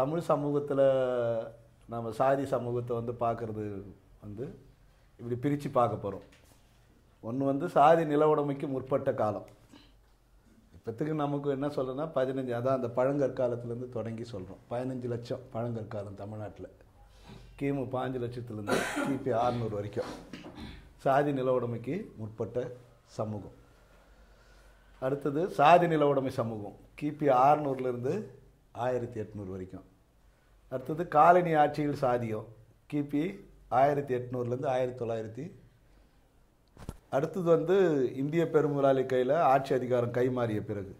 தமிழ் சமூகத்தில் நம்ம சாதி சமூகத்தை வந்து பார்க்குறது வந்து இப்படி பிரித்து பார்க்க போகிறோம் ஒன்று வந்து சாதி உடமைக்கு முற்பட்ட காலம் இப்போத்துக்கு நமக்கு என்ன சொல்கிறேன்னா பதினஞ்சு அதான் அந்த பழங்கற்காலத்துலேருந்து தொடங்கி சொல்கிறோம் பதினஞ்சு லட்சம் பழங்கற்காலம் தமிழ்நாட்டில் கிமு பாஞ்சு லட்சத்துலேருந்து கிபி ஆறுநூறு வரைக்கும் சாதி நிலவுடைமைக்கு முற்பட்ட சமூகம் அடுத்தது சாதி நிலவுடைமை சமூகம் கிபி ஆறுநூறுலேருந்து ஆயிரத்தி எட்நூறு வரைக்கும் அடுத்தது காலனி ஆட்சிகள் சாதியம் கிபி ஆயிரத்தி எட்நூறுலேருந்து ஆயிரத்தி தொள்ளாயிரத்தி அடுத்தது வந்து இந்திய பெருமுதலாளி கையில் ஆட்சி அதிகாரம் கைமாறிய பிறகு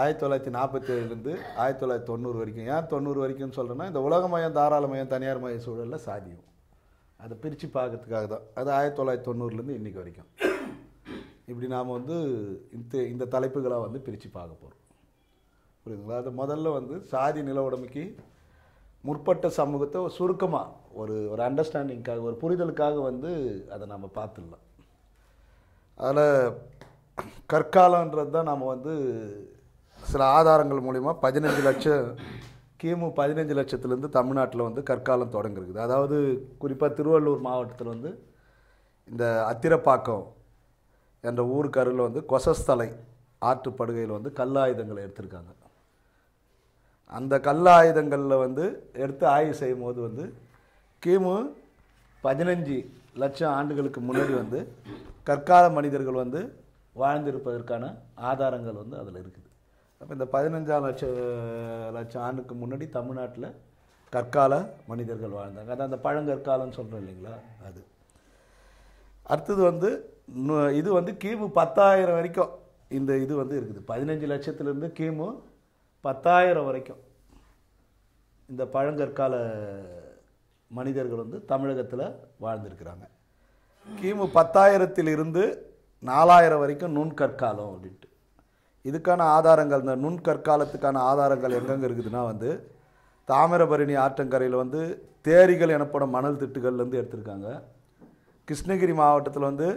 ஆயிரத்தி தொள்ளாயிரத்தி நாற்பத்தி ஏழுலேருந்து ஆயிரத்தி தொள்ளாயிரத்தி தொண்ணூறு வரைக்கும் ஏன் தொண்ணூறு வரைக்கும்னு சொல்கிறேன்னா இந்த உலகமயம் தாராளமயம் தனியார் மய சூழலில் சாதியும் அதை பிரித்து பார்க்கறதுக்காக தான் அது ஆயிரத்தி தொள்ளாயிரத்தி தொண்ணூறுலேருந்து இன்றைக்கி வரைக்கும் இப்படி நாம் வந்து இந்த இந்த தலைப்புகளாக வந்து பிரித்து பார்க்க போகிறோம் புரியுதுங்களா அது முதல்ல வந்து சாதி நில உடமைக்கு முற்பட்ட சமூகத்தை சுருக்கமாக ஒரு ஒரு அண்டர்ஸ்டாண்டிங்காக ஒரு புரிதலுக்காக வந்து அதை நம்ம பார்த்துடலாம் அதில் கற்காலன்றது தான் நம்ம வந்து சில ஆதாரங்கள் மூலிமா பதினஞ்சு லட்சம் கிமு பதினஞ்சு லட்சத்துலேருந்து தமிழ்நாட்டில் வந்து கற்காலம் தொடங்கிருக்குது அதாவது குறிப்பாக திருவள்ளூர் மாவட்டத்தில் வந்து இந்த அத்திரப்பாக்கம் என்ற ஊருக்கருவில் வந்து கொசஸ்தலை ஆற்றுப்படுகையில் வந்து கல்லாயுதங்களை எடுத்திருக்காங்க அந்த கல்லாயுதங்களில் வந்து எடுத்து ஆய்வு செய்யும் போது வந்து கிமு பதினஞ்சு லட்சம் ஆண்டுகளுக்கு முன்னாடி வந்து கற்கால மனிதர்கள் வந்து வாழ்ந்திருப்பதற்கான ஆதாரங்கள் வந்து அதில் இருக்குது அப்போ இந்த பதினஞ்சாம் லட்சம் லட்சம் ஆண்டுக்கு முன்னாடி தமிழ்நாட்டில் கற்கால மனிதர்கள் வாழ்ந்தாங்க அதான் அந்த பழங்கற்காலம்னு சொல்கிறோம் இல்லைங்களா அது அடுத்தது வந்து இது வந்து கிமு பத்தாயிரம் வரைக்கும் இந்த இது வந்து இருக்குது பதினஞ்சு லட்சத்துலேருந்து கிமு பத்தாயிரம் வரைக்கும் இந்த பழங்கற்கால மனிதர்கள் வந்து தமிழகத்தில் வாழ்ந்திருக்கிறாங்க கிமு பத்தாயிரத்திலிருந்து நாலாயிரம் வரைக்கும் நுண்கற்காலம் அப்படின்ட்டு இதுக்கான ஆதாரங்கள் இந்த நுண்கற்காலத்துக்கான ஆதாரங்கள் எங்கெங்கே இருக்குதுன்னா வந்து தாமிரபரணி ஆற்றங்கரையில் வந்து தேரிகள் எனப்படும் மணல் திட்டுகள்லேருந்து எடுத்திருக்காங்க கிருஷ்ணகிரி மாவட்டத்தில் வந்து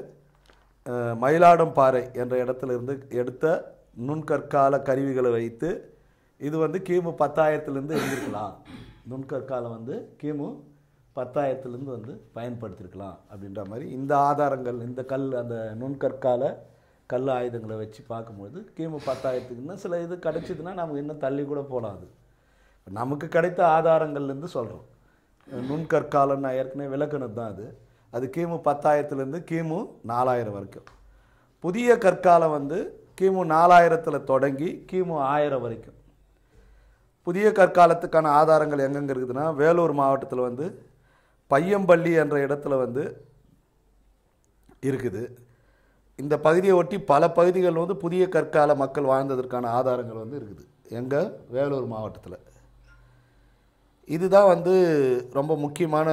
மயிலாடும் பாறை என்ற இடத்துல இருந்து எடுத்த நுண்கற்கால கருவிகளை வைத்து இது வந்து கிமு பத்தாயிரத்துலேருந்து இருந்திருக்கலாம் நுண்கற்காலம் வந்து கிமு பத்தாயிரத்துலேருந்து வந்து பயன்படுத்திருக்கலாம் அப்படின்ற மாதிரி இந்த ஆதாரங்கள் இந்த கல் அந்த நுண்கற்கால கல் ஆயுதங்களை வச்சு பார்க்கும்போது கிமு பத்தாயிரத்துக்குன்னா சில இது கிடச்சிதுன்னா நமக்கு இன்னும் தள்ளி கூட போகலாம் அது நமக்கு கிடைத்த ஆதாரங்கள்லேருந்து சொல்கிறோம் நுண்கற்காலம் நான் ஏற்கனவே விளக்குனது தான் அது அது கிமு பத்தாயிரத்துலேருந்து கிமு நாலாயிரம் வரைக்கும் புதிய கற்காலம் வந்து கிமு நாலாயிரத்தில் தொடங்கி கிமு ஆயிரம் வரைக்கும் புதிய கற்காலத்துக்கான ஆதாரங்கள் எங்கெங்கே இருக்குதுன்னா வேலூர் மாவட்டத்தில் வந்து பையம்பள்ளி என்ற இடத்துல வந்து இருக்குது இந்த பகுதியை ஒட்டி பல பகுதிகள் வந்து புதிய கற்கால மக்கள் வாழ்ந்ததற்கான ஆதாரங்கள் வந்து இருக்குது எங்கள் வேலூர் மாவட்டத்தில் இதுதான் வந்து ரொம்ப முக்கியமான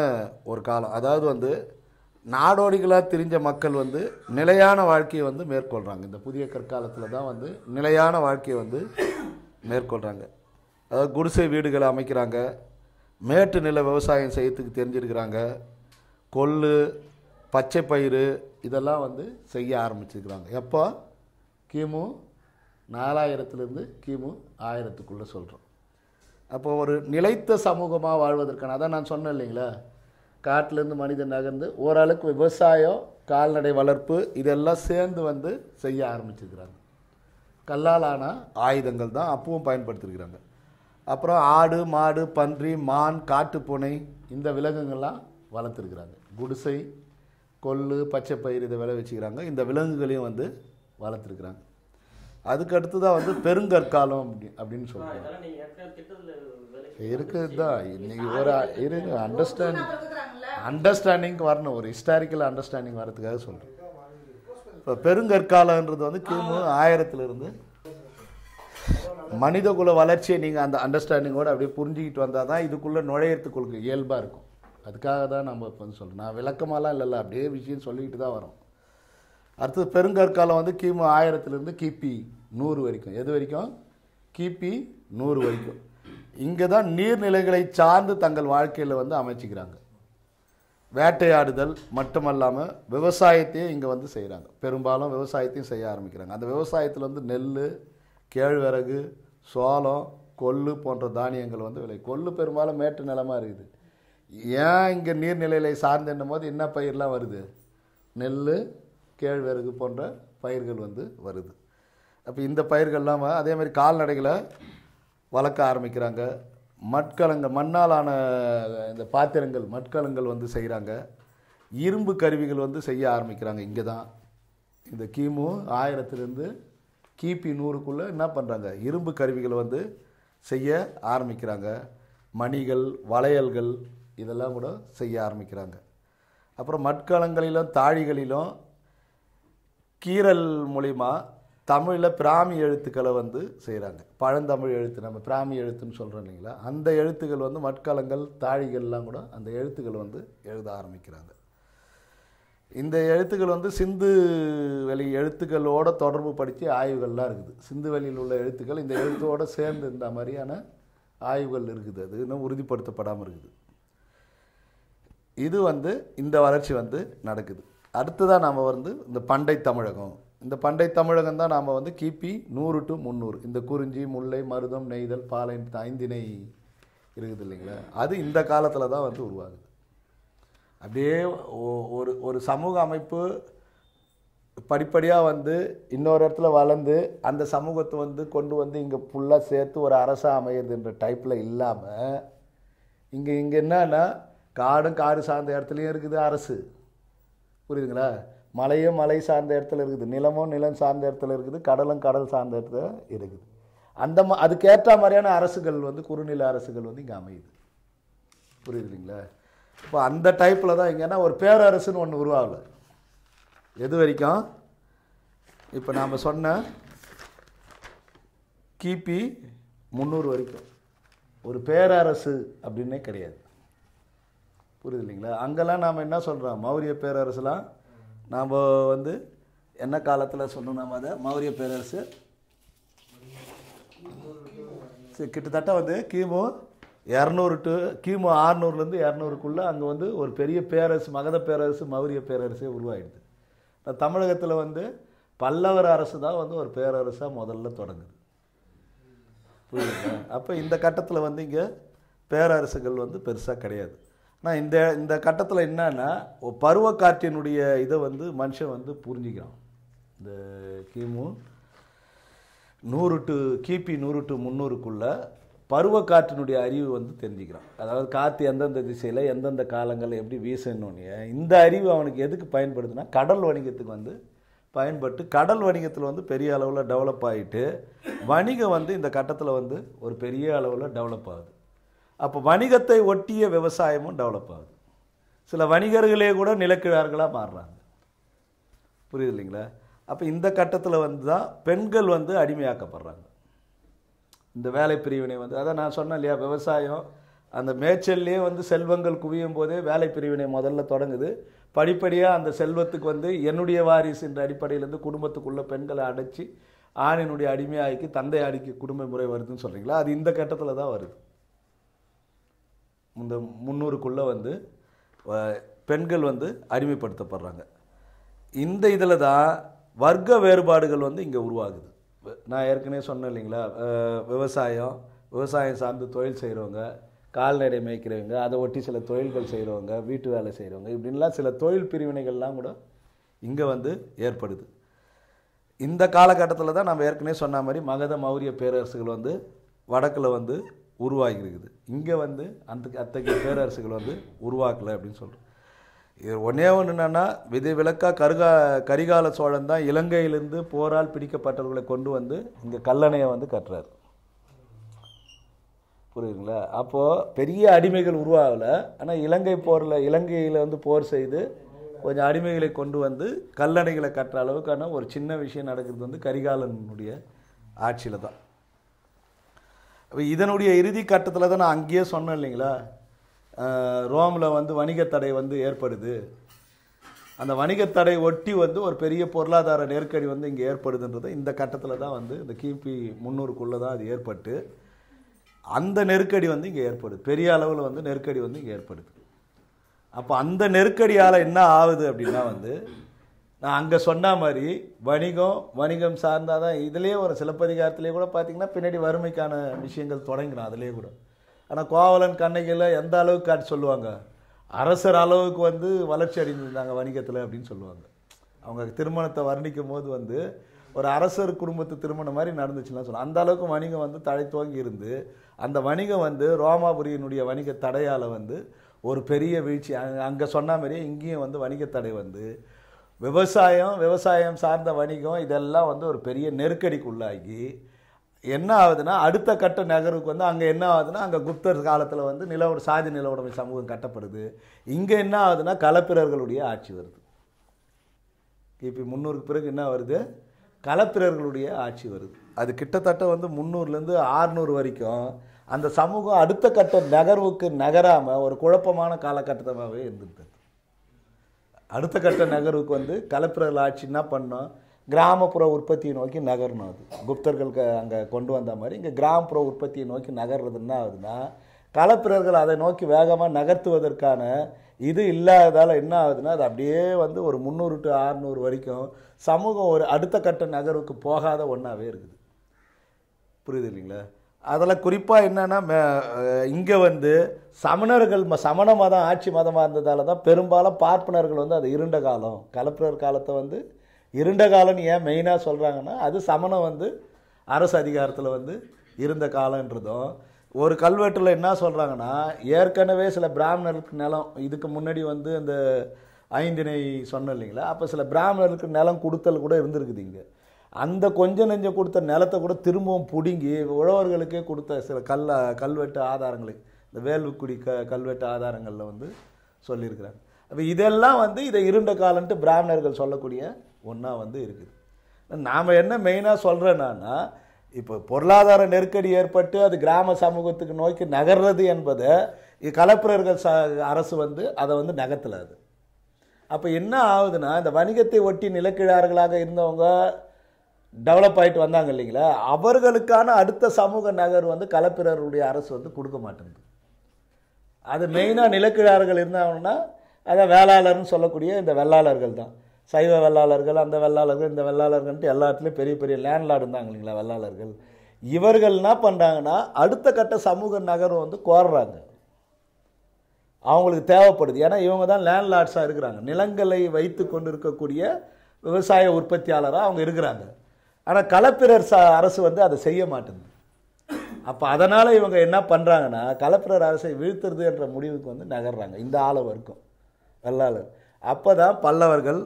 ஒரு காலம் அதாவது வந்து நாடோடிகளாக தெரிஞ்ச மக்கள் வந்து நிலையான வாழ்க்கையை வந்து மேற்கொள்கிறாங்க இந்த புதிய கற்காலத்தில் தான் வந்து நிலையான வாழ்க்கையை வந்து மேற்கொள்கிறாங்க அதாவது குடிசை வீடுகளை அமைக்கிறாங்க மேட்டு நில விவசாயம் செய்யறதுக்கு தெரிஞ்சிருக்கிறாங்க கொள்ளு பச்சை பயிறு இதெல்லாம் வந்து செய்ய ஆரம்பிச்சிருக்கிறாங்க எப்போ கிமு நாலாயிரத்துலேருந்து கிமு ஆயிரத்துக்குள்ளே சொல்கிறோம் அப்போ ஒரு நிலைத்த சமூகமாக வாழ்வதற்கான அதான் நான் சொன்னேன் இல்லைங்களா காட்டிலேருந்து மனிதன் நகர்ந்து ஓரளவுக்கு விவசாயம் கால்நடை வளர்ப்பு இதெல்லாம் சேர்ந்து வந்து செய்ய ஆரம்பிச்சிருக்கிறாங்க கல்லால் ஆனால் ஆயுதங்கள் தான் அப்பவும் பயன்படுத்திருக்கிறாங்க அப்புறம் ஆடு மாடு பன்றி மான் காட்டுப்பூனை இந்த விலங்குகள்லாம் வளர்த்துருக்குறாங்க குடிசை கொள்ளு பச்சை பயிர் இதை விளை வச்சுக்கிறாங்க இந்த விலங்குகளையும் வந்து வளர்த்துருக்குறாங்க அதுக்கடுத்து தான் வந்து பெருங்கற்காலம் அப்படி அப்படின்னு சொல்கிறாங்க இருக்குது தான் இன்றைக்கி ஒரு இருங்க அண்டர்ஸ்டாண்டிங் அண்டர்ஸ்டாண்டிங் வரணும் ஒரு ஹிஸ்டாரிக்கல் அண்டர்ஸ்டாண்டிங் வரதுக்காக சொல்கிறேன் இப்போ பெருங்கற்காலன்றது வந்து கிமு ஆயிரத்துலேருந்து குல வளர்ச்சியை நீங்கள் அந்த அண்டர்ஸ்டாண்டிங்கோடு அப்படியே புரிஞ்சுக்கிட்டு வந்தால் தான் இதுக்குள்ளே நுழையிறதுக்கு கொள்கை இயல்பாக இருக்கும் அதுக்காக தான் நம்ம இப்போ வந்து சொல்கிறோம் நான் விளக்கமாலாம் இல்லைல்ல அப்படியே விஷயம் சொல்லிக்கிட்டு தான் வரோம் அடுத்தது பெருங்கற்காலம் வந்து கிமு ஆயிரத்துலேருந்து கிபி நூறு வரைக்கும் எது வரைக்கும் கிபி நூறு வரைக்கும் இங்கே தான் நீர்நிலைகளை சார்ந்து தங்கள் வாழ்க்கையில் வந்து அமைச்சிக்கிறாங்க வேட்டையாடுதல் மட்டுமல்லாமல் விவசாயத்தையும் இங்கே வந்து செய்கிறாங்க பெரும்பாலும் விவசாயத்தையும் செய்ய ஆரம்பிக்கிறாங்க அந்த விவசாயத்தில் வந்து நெல் கேழ்வரகு சோளம் கொள்ளு போன்ற தானியங்கள் வந்து விளை கொள்ளு பெரும்பாலும் மேட்டு நிலமாக இருக்குது ஏன் இங்கே நீர்நிலையை சார்ந்து போது என்ன பயிரெலாம் வருது நெல் கேழ்வரகு போன்ற பயிர்கள் வந்து வருது அப்போ இந்த பயிர்கள்லாம் அதே மாதிரி கால்நடைகளை வளர்க்க ஆரம்பிக்கிறாங்க மட்கலங்க மண்ணாலான இந்த பாத்திரங்கள் மட்கலங்கள் வந்து செய்கிறாங்க இரும்பு கருவிகள் வந்து செய்ய ஆரம்பிக்கிறாங்க இங்கே தான் இந்த கிமு ஆயிரத்துலேருந்து கிபி நூறுக்குள்ளே என்ன பண்ணுறாங்க இரும்பு கருவிகள் வந்து செய்ய ஆரம்பிக்கிறாங்க மணிகள் வளையல்கள் இதெல்லாம் கூட செய்ய ஆரம்பிக்கிறாங்க அப்புறம் மட்காலங்களிலும் தாழிகளிலும் கீரல் மூலிமா தமிழில் பிராமி எழுத்துக்களை வந்து செய்கிறாங்க பழந்தமிழ் எழுத்து நம்ம பிராமி எழுத்துன்னு சொல்கிறோம் இல்லைங்களா அந்த எழுத்துக்கள் வந்து மட்காலங்கள் தாழிகள்லாம் கூட அந்த எழுத்துக்கள் வந்து எழுத ஆரம்பிக்கிறாங்க இந்த எழுத்துக்கள் வந்து சிந்து வெளி எழுத்துக்களோட தொடர்பு படுத்தி ஆய்வுகள்லாம் இருக்குது சிந்து வெளியில் உள்ள எழுத்துக்கள் இந்த எழுத்தோடு சேர்ந்து இந்த மாதிரியான ஆய்வுகள் இருக்குது அது இன்னும் உறுதிப்படுத்தப்படாமல் இருக்குது இது வந்து இந்த வளர்ச்சி வந்து நடக்குது அடுத்ததாக நாம் வந்து இந்த பண்டை தமிழகம் இந்த பண்டை தமிழகம் தான் நாம் வந்து கிபி நூறு டு முந்நூறு இந்த குறிஞ்சி முல்லை மருதம் நெய்தல் பாலை ஐந்திணை இருக்குது இல்லைங்களா அது இந்த காலத்தில் தான் வந்து உருவாகுது அப்படியே ஒரு ஒரு சமூக அமைப்பு படிப்படியாக வந்து இன்னொரு இடத்துல வளர்ந்து அந்த சமூகத்தை வந்து கொண்டு வந்து இங்கே ஃபுல்லாக சேர்த்து ஒரு அரசாக அமையிறதுன்ற டைப்பில் இல்லாமல் இங்கே இங்கே என்னன்னா காடும் காடு சார்ந்த இடத்துலையும் இருக்குது அரசு புரியுதுங்களா மலையும் மலை சார்ந்த இடத்துல இருக்குது நிலமும் நிலம் சார்ந்த இடத்துல இருக்குது கடலும் கடல் சார்ந்த இடத்துல இருக்குது அந்த அதுக்கேற்ற மாதிரியான அரசுகள் வந்து குறுநில அரசுகள் வந்து இங்கே அமையுது புரியுது இல்லைங்களா இப்போ அந்த டைப்பில் தான் இங்கேன்னா ஒரு பேரரசுன்னு ஒன்று உருவாகல எது வரைக்கும் இப்போ நாம் சொன்ன கிபி முந்நூறு வரைக்கும் ஒரு பேரரசு அப்படின்னே கிடையாது புரியுது இல்லைங்களா அங்கெல்லாம் நாம் என்ன சொல்கிறோம் மௌரிய பேரரசுலாம் நாம் வந்து என்ன காலத்தில் சொன்னோம் நாம் அதை மௌரிய பேரரசு கிட்டத்தட்ட வந்து கிமு இரநூறு டு கிமு ஆறுநூறுலேருந்து இரநூறுக்குள்ளே அங்கே வந்து ஒரு பெரிய பேரரசு மகத பேரரசு மௌரிய பேரரசே உருவாயிடுது தமிழகத்தில் வந்து பல்லவர் அரசு தான் வந்து ஒரு பேரரசாக முதல்ல தொடங்குது புரியுதுங்களா அப்போ இந்த கட்டத்தில் வந்து இங்கே பேரரசுகள் வந்து பெருசாக கிடையாது ஆனால் இந்த இந்த கட்டத்தில் என்னன்னா பருவ காற்றினுடைய இதை வந்து மனுஷன் வந்து புரிஞ்சுக்கிறான் இந்த கிமு நூறு டு கிபி நூறு டு முந்நூறுக்குள்ளே பருவக்காற்றினுடைய அறிவு வந்து தெரிஞ்சுக்கிறான் அதாவது காற்று எந்தெந்த திசையில் எந்தெந்த காலங்களில் எப்படி வீசணுன்னு இந்த அறிவு அவனுக்கு எதுக்கு பயன்படுதுன்னா கடல் வணிகத்துக்கு வந்து பயன்பட்டு கடல் வணிகத்தில் வந்து பெரிய அளவில் டெவலப் ஆகிட்டு வணிகம் வந்து இந்த கட்டத்தில் வந்து ஒரு பெரிய அளவில் டெவலப் ஆகுது அப்போ வணிகத்தை ஒட்டிய விவசாயமும் டெவலப் ஆகுது சில வணிகர்களே கூட நிலக்கிழார்களாக மாறுறாங்க புரியுது இல்லைங்களா அப்போ இந்த கட்டத்தில் வந்து தான் பெண்கள் வந்து அடிமையாக்கப்படுறாங்க இந்த வேலை பிரிவினை வந்து அதான் நான் சொன்னேன் இல்லையா விவசாயம் அந்த மேய்ச்சல்லையே வந்து செல்வங்கள் குவியும் போதே வேலை பிரிவினை முதல்ல தொடங்குது படிப்படியாக அந்த செல்வத்துக்கு வந்து என்னுடைய வாரிசு என்ற அடிப்படையிலேருந்து குடும்பத்துக்குள்ளே பெண்களை அடைச்சி ஆணினுடைய அடிமையாக்கி தந்தை அடிக்க குடும்ப முறை வருதுன்னு சொல்கிறீங்களா அது இந்த கட்டத்தில் தான் வருது இந்த முன்னூறுக்குள்ளே வந்து பெண்கள் வந்து அடிமைப்படுத்தப்படுறாங்க இந்த இதில் தான் வர்க்க வேறுபாடுகள் வந்து இங்கே உருவாகுது நான் ஏற்கனவே சொன்னேன் இல்லைங்களா விவசாயம் விவசாயம் சார்ந்து தொழில் செய்கிறவங்க கால்நடை மேய்க்கிறவங்க அதை ஒட்டி சில தொழில்கள் செய்கிறவங்க வீட்டு வேலை செய்கிறவங்க இப்படின்லாம் சில தொழில் பிரிவினைகள்லாம் கூட இங்கே வந்து ஏற்படுது இந்த காலகட்டத்தில் தான் நம்ம ஏற்கனவே சொன்ன மாதிரி மகத மௌரிய பேரரசுகள் வந்து வடக்கில் வந்து உருவாகி இருக்குது இங்கே வந்து அந்த அத்தகைய பேரரசுகள் வந்து உருவாக்கலை அப்படின்னு சொல்கிறோம் இது ஒன்றே ஒன்று என்னென்னா விதி விளக்கா கருகா கரிகால சோழன் தான் இலங்கையிலிருந்து போரால் பிடிக்கப்பட்டவர்களை கொண்டு வந்து இங்கே கல்லணையை வந்து கட்டுறாரு புரியுதுங்களா அப்போது பெரிய அடிமைகள் உருவாகலை ஆனால் இலங்கை போரில் இலங்கையில் வந்து போர் செய்து கொஞ்சம் அடிமைகளை கொண்டு வந்து கல்லணைகளை கட்டுற அளவுக்கான ஒரு சின்ன விஷயம் நடக்கிறது வந்து கரிகாலனுடைய ஆட்சியில் தான் இதனுடைய இறுதி கட்டத்தில் தான் நான் அங்கேயே சொன்னேன் இல்லைங்களா ரோமில் வந்து வணிகத்தடை வந்து ஏற்படுது அந்த வணிகத்தடை ஒட்டி வந்து ஒரு பெரிய பொருளாதார நெருக்கடி வந்து இங்கே ஏற்படுதுன்றது இந்த கட்டத்தில் தான் வந்து இந்த கிபி முந்நூறுக்குள்ளே தான் அது ஏற்பட்டு அந்த நெருக்கடி வந்து இங்கே ஏற்படுது பெரிய அளவில் வந்து நெருக்கடி வந்து இங்கே ஏற்படுது அப்போ அந்த நெருக்கடியால் என்ன ஆகுது அப்படின்னா வந்து நான் அங்கே சொன்ன மாதிரி வணிகம் வணிகம் சார்ந்தால் தான் இதிலே ஒரு சிலப்பதிகாரத்திலே கூட பார்த்திங்கன்னா பின்னாடி வறுமைக்கான விஷயங்கள் தொடங்கினோம் அதிலே கூட ஆனால் கோவலன் கண்ணகியில் எந்த அளவுக்கு காட்டி சொல்லுவாங்க அரசர் அளவுக்கு வந்து வளர்ச்சி அடைந்திருந்தாங்க வணிகத்தில் அப்படின்னு சொல்லுவாங்க அவங்க திருமணத்தை வர்ணிக்கும் போது வந்து ஒரு அரசர் குடும்பத்து திருமணம் மாதிரி நடந்துச்சுன்னா சொல்லுவோம் அந்த அளவுக்கு வணிகம் வந்து தழை துவங்கி இருந்து அந்த வணிகம் வந்து ரோமாபுரியினுடைய வணிக தடையால் வந்து ஒரு பெரிய வீழ்ச்சி அங்கே சொன்ன மாதிரியே இங்கேயும் வந்து வணிக தடை வந்து விவசாயம் விவசாயம் சார்ந்த வணிகம் இதெல்லாம் வந்து ஒரு பெரிய நெருக்கடிக்குள்ளாகி என்ன ஆகுதுன்னா அடுத்த கட்ட நகருக்கு வந்து அங்கே என்ன ஆகுதுன்னா அங்கே குப்தர் காலத்தில் வந்து நிலவட சாதி நிலவுடைமை சமூகம் கட்டப்படுது இங்கே என்ன ஆகுதுன்னா களப்பிரர்களுடைய ஆட்சி வருது கிபி முந்நூறுக்கு பிறகு என்ன வருது களப்பிரர்களுடைய ஆட்சி வருது அது கிட்டத்தட்ட வந்து முந்நூறுலேருந்து ஆறுநூறு வரைக்கும் அந்த சமூகம் அடுத்த கட்ட நகர்வுக்கு நகராமல் ஒரு குழப்பமான காலகட்டத்தமாகவே இருந்துருந்தது அடுத்த கட்ட நகர்வுக்கு வந்து களப்பிரர்கள் ஆட்சி என்ன பண்ணோம் கிராமப்புற உற்பத்தியை நோக்கி நகரணும் அது குப்தர்களுக்கு அங்கே கொண்டு வந்த மாதிரி இங்கே கிராமப்புற உற்பத்தியை நோக்கி நகர்றது என்ன ஆகுதுன்னா களப்பிரர்கள் அதை நோக்கி வேகமாக நகர்த்துவதற்கான இது இல்லாததால் என்ன ஆகுதுன்னா அது அப்படியே வந்து ஒரு முந்நூறு டு ஆறுநூறு வரைக்கும் சமூகம் ஒரு அடுத்த கட்ட நகர்வுக்கு போகாத ஒன்றாவே இருக்குது புரியுது இல்லைங்களா அதில் குறிப்பாக என்னென்னா இங்கே வந்து சமணர்கள் சமண மதம் ஆட்சி மதமாக இருந்ததால் தான் பெரும்பாலும் பார்ப்பனர்கள் வந்து அது இருண்ட காலம் கலப்பிரர் காலத்தை வந்து இருண்ட காலம்னு ஏன் மெயினாக சொல்கிறாங்கன்னா அது சமணம் வந்து அரசு அதிகாரத்தில் வந்து இருந்த காலன்றதும் ஒரு கல்வெட்டில் என்ன சொல்கிறாங்கன்னா ஏற்கனவே சில பிராமணருக்கு நிலம் இதுக்கு முன்னாடி வந்து அந்த ஐந்தினை சொன்ன இல்லைங்களா அப்போ சில பிராமணருக்கு நிலம் கொடுத்தல் கூட இருந்திருக்குது இங்கே அந்த கொஞ்சம் நெஞ்சம் கொடுத்த நிலத்தை கூட திரும்பவும் பிடுங்கி உழவர்களுக்கே கொடுத்த சில கல்ல கல்வெட்டு ஆதாரங்களை இந்த வேல்வக்குடி க கல்வெட்டு ஆதாரங்களில் வந்து சொல்லியிருக்கிறாங்க அப்போ இதெல்லாம் வந்து இதை இருண்ட காலன்ட்டு பிராமணர்கள் சொல்லக்கூடிய ஒன்றா வந்து இருக்குது நாம் என்ன மெயினாக சொல்கிறேன்னா இப்போ பொருளாதார நெருக்கடி ஏற்பட்டு அது கிராம சமூகத்துக்கு நோக்கி நகர்றது என்பதை கலப்பிரர்கள் ச அரசு வந்து அதை வந்து நகர்த்தலாது அது அப்போ என்ன ஆகுதுன்னா இந்த வணிகத்தை ஒட்டி நிலக்கிழார்களாக இருந்தவங்க டெவலப் ஆகிட்டு வந்தாங்க இல்லைங்களா அவர்களுக்கான அடுத்த சமூக நகர் வந்து கலப்பிரருடைய அரசு வந்து கொடுக்க மாட்டேங்குது அது மெயினாக நிலக்கிழார்கள் இருந்தாங்கன்னா அதை வேளாளர்னு சொல்லக்கூடிய இந்த வெள்ளாளர்கள் தான் சைவ வெள்ளாளர்கள் அந்த வெள்ளாளர்கள் இந்த வெள்ளாளர்கள்ட்டு எல்லாத்துலேயும் பெரிய பெரிய லேண்ட்லார்டு இருந்தாங்க இல்லைங்களா வெள்ளாளர்கள் இவர்கள் என்ன பண்ணுறாங்கன்னா அடுத்த கட்ட சமூக நகரம் வந்து கோர்றாங்க அவங்களுக்கு தேவைப்படுது ஏன்னா இவங்க தான் லேண்ட்லார்ட்ஸாக இருக்கிறாங்க நிலங்களை வைத்து கொண்டு இருக்கக்கூடிய விவசாய உற்பத்தியாளராக அவங்க இருக்கிறாங்க ஆனால் களப்பிரர் ச அரசு வந்து அதை செய்ய மாட்டேங்குது அப்போ அதனால் இவங்க என்ன பண்ணுறாங்கன்னா களப்பிரர் அரசை வீழ்த்துறது என்ற முடிவுக்கு வந்து நகர்றாங்க இந்த ஆள வரைக்கும் வெள்ளாளர் அப்போ தான் பல்லவர்கள்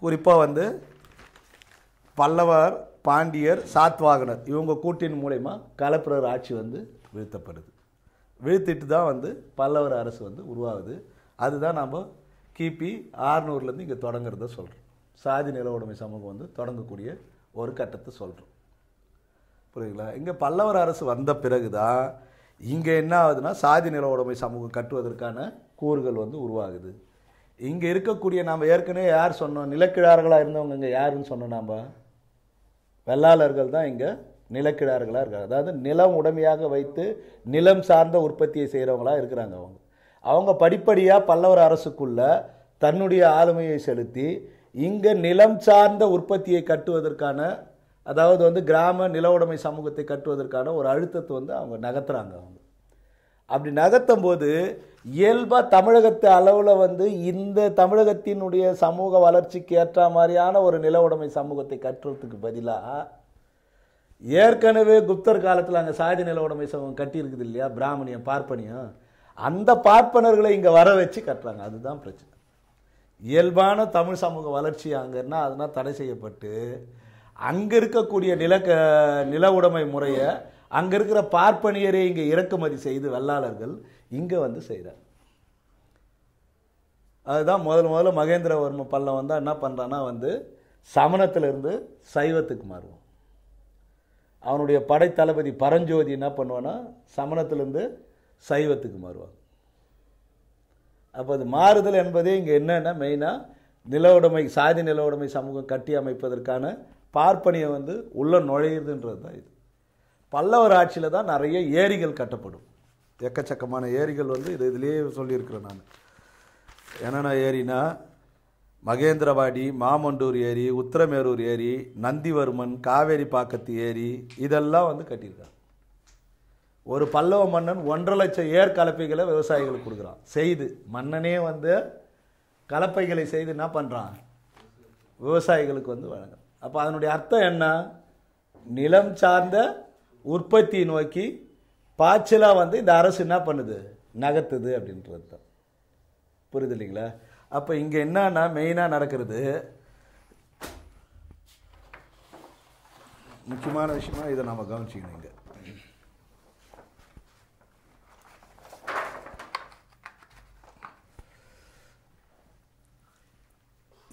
குறிப்பாக வந்து பல்லவர் பாண்டியர் சாத்வாகனர் இவங்க கூட்டின் மூலயமா களப்பிரர் ஆட்சி வந்து வீழ்த்தப்படுது வீழ்த்திட்டு தான் வந்து பல்லவர் அரசு வந்து உருவாகுது அதுதான் நாம் கிபி ஆறுநூறுலேருந்து இங்கே தொடங்குறத சொல்கிறோம் சாதி நில உடைமை சமூகம் வந்து தொடங்கக்கூடிய ஒரு கட்டத்தை சொல்கிறோம் புரியுதுங்களா இங்கே பல்லவர் அரசு வந்த பிறகு தான் இங்கே என்ன ஆகுதுன்னா சாதி நில உடைமை சமூகம் கட்டுவதற்கான கூறுகள் வந்து உருவாகுது இங்கே இருக்கக்கூடிய நாம் ஏற்கனவே யார் சொன்னோம் நிலக்கிழார்களாக இருந்தவங்க இங்கே யாருன்னு சொன்னோம் நாம் வெள்ளாளர்கள் தான் இங்கே நிலக்கிழார்களாக இருக்காங்க அதாவது நிலம் உடமையாக வைத்து நிலம் சார்ந்த உற்பத்தியை செய்கிறவங்களாக இருக்கிறாங்க அவங்க அவங்க படிப்படியாக பல்லவர் அரசுக்குள்ள தன்னுடைய ஆளுமையை செலுத்தி இங்கே நிலம் சார்ந்த உற்பத்தியை கட்டுவதற்கான அதாவது வந்து கிராம நில உடைமை சமூகத்தை கட்டுவதற்கான ஒரு அழுத்தத்தை வந்து அவங்க நகர்த்துறாங்க அவங்க அப்படி நகர்த்தும் போது இயல்பாக தமிழகத்து அளவில் வந்து இந்த தமிழகத்தினுடைய சமூக வளர்ச்சிக்கு ஏற்ற மாதிரியான ஒரு நில உடைமை சமூகத்தை கட்டுறதுக்கு பதிலாக ஏற்கனவே குப்தர் காலத்தில் அங்கே சாதி நில உடைமை சமூகம் கட்டியிருக்குது இல்லையா பிராமணியம் பார்ப்பனியம் அந்த பார்ப்பனர்களை இங்கே வர வச்சு கட்டுறாங்க அதுதான் பிரச்சனை இயல்பான தமிழ் சமூக வளர்ச்சி அங்கேன்னா அதனால் தடை செய்யப்பட்டு அங்கே இருக்கக்கூடிய நிலக்க நில உடைமை முறையை அங்கே இருக்கிற பார்ப்பனியரை இங்கே இறக்குமதி செய்து வெள்ளாளர்கள் இங்கே வந்து செய்கிறார் அதுதான் முதல் முதல்ல மகேந்திரவர்ம பல்லம் வந்தால் என்ன பண்ணுறான்னா வந்து சமணத்திலிருந்து சைவத்துக்கு மாறுவோம் அவனுடைய படை தளபதி பரஞ்சோதி என்ன பண்ணுவான்னா சமணத்திலிருந்து சைவத்துக்கு மாறுவான் அப்போ அது மாறுதல் என்பதே இங்கே என்னென்னா மெயினாக நிலவுடைமை சாதி நிலவுடைமை சமூகம் கட்டி அமைப்பதற்கான பார்ப்பனியை வந்து உள்ளே நுழையுதுன்றது தான் இது பல்லவர் ஆட்சியில் தான் நிறைய ஏரிகள் கட்டப்படும் எக்கச்சக்கமான ஏரிகள் வந்து இது இதுலேயே சொல்லியிருக்கிறேன் நான் என்னென்ன ஏரினா மகேந்திரவாடி மாமண்டூர் ஏரி உத்தரமேரூர் ஏரி நந்திவர்மன் காவேரி பாக்கத்து ஏரி இதெல்லாம் வந்து கட்டியிருக்காங்க ஒரு பல்லவ மன்னன் ஒன்றரை லட்சம் ஏர் கலப்பைகளை விவசாயிகளுக்கு கொடுக்குறான் செய்து மன்னனே வந்து கலப்பைகளை செய்து என்ன பண்ணுறான் விவசாயிகளுக்கு வந்து வழங்குறான் அப்போ அதனுடைய அர்த்தம் என்ன நிலம் சார்ந்த உற்பத்தியை நோக்கி பாய்ச்சலாக வந்து இந்த அரசு என்ன பண்ணுது நகர்த்துது அப்படின்றது தான் புரியுது இல்லைங்களா அப்போ இங்கே என்னன்னா மெயினாக நடக்கிறது முக்கியமான விஷயமா இதை நம்ம கவனிச்சிக்கணும் இங்கே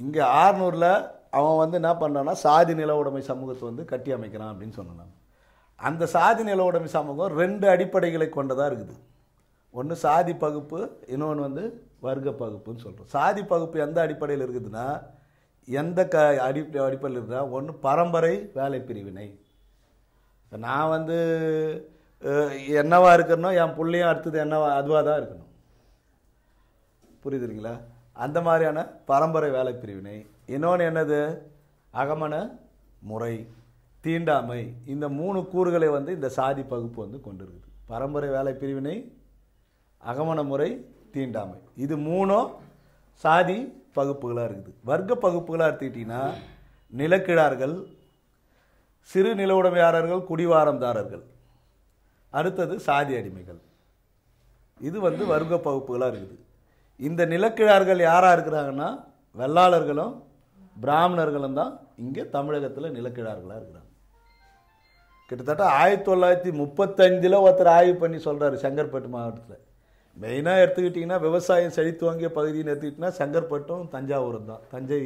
இங்கே ஆறுநூறில் அவன் வந்து என்ன பண்ணான்னா சாதி நில உடைமை சமூகத்தை வந்து கட்டி அமைக்கிறான் அப்படின்னு சொன்னான் அந்த சாதி நில உடைமை சமூகம் ரெண்டு அடிப்படைகளை கொண்டதாக இருக்குது ஒன்று சாதி பகுப்பு இன்னொன்று வந்து வர்க்க பகுப்புன்னு சொல்கிறோம் சாதி பகுப்பு எந்த அடிப்படையில் இருக்குதுன்னா எந்த க அடி அடிப்படையில் இருக்குதா ஒன்று பரம்பரை வேலை பிரிவினை நான் வந்து என்னவாக இருக்கணும் என் பிள்ளையும் அடுத்தது என்னவா அதுவாக தான் இருக்கணும் புரியுதுங்களா அந்த மாதிரியான பரம்பரை வேலை பிரிவினை இன்னொன்று என்னது அகமன முறை தீண்டாமை இந்த மூணு கூறுகளை வந்து இந்த சாதி பகுப்பு வந்து கொண்டிருக்குது பரம்பரை வேலை பிரிவினை அகமண முறை தீண்டாமை இது மூணும் சாதி பகுப்புகளாக இருக்குது வர்க்க பகுப்புகளாக எடுத்துக்கிட்டிங்கன்னா நிலக்கிழார்கள் சிறு நில குடிவாரம்தாரர்கள் அடுத்தது சாதி அடிமைகள் இது வந்து வர்க்க பகுப்புகளாக இருக்குது இந்த நிலக்கிழார்கள் யாராக இருக்கிறாங்கன்னா வெள்ளாளர்களும் பிராமணர்களும் தான் இங்கே தமிழகத்தில் நிலக்கிழார்களாக இருக்கிறாங்க கிட்டத்தட்ட ஆயிரத்தி தொள்ளாயிரத்தி முப்பத்தஞ்சில் ஒருத்தர் ஆய்வு பண்ணி சொல்கிறாரு செங்கற்பட்டு மாவட்டத்தில் மெயினாக எடுத்துக்கிட்டிங்கன்னா விவசாயம் செழித்து வாங்கிய பகுதின்னு எடுத்துக்கிட்டிங்கன்னா செங்கற்பட்டும் தஞ்சாவூரும் தான் தஞ்சை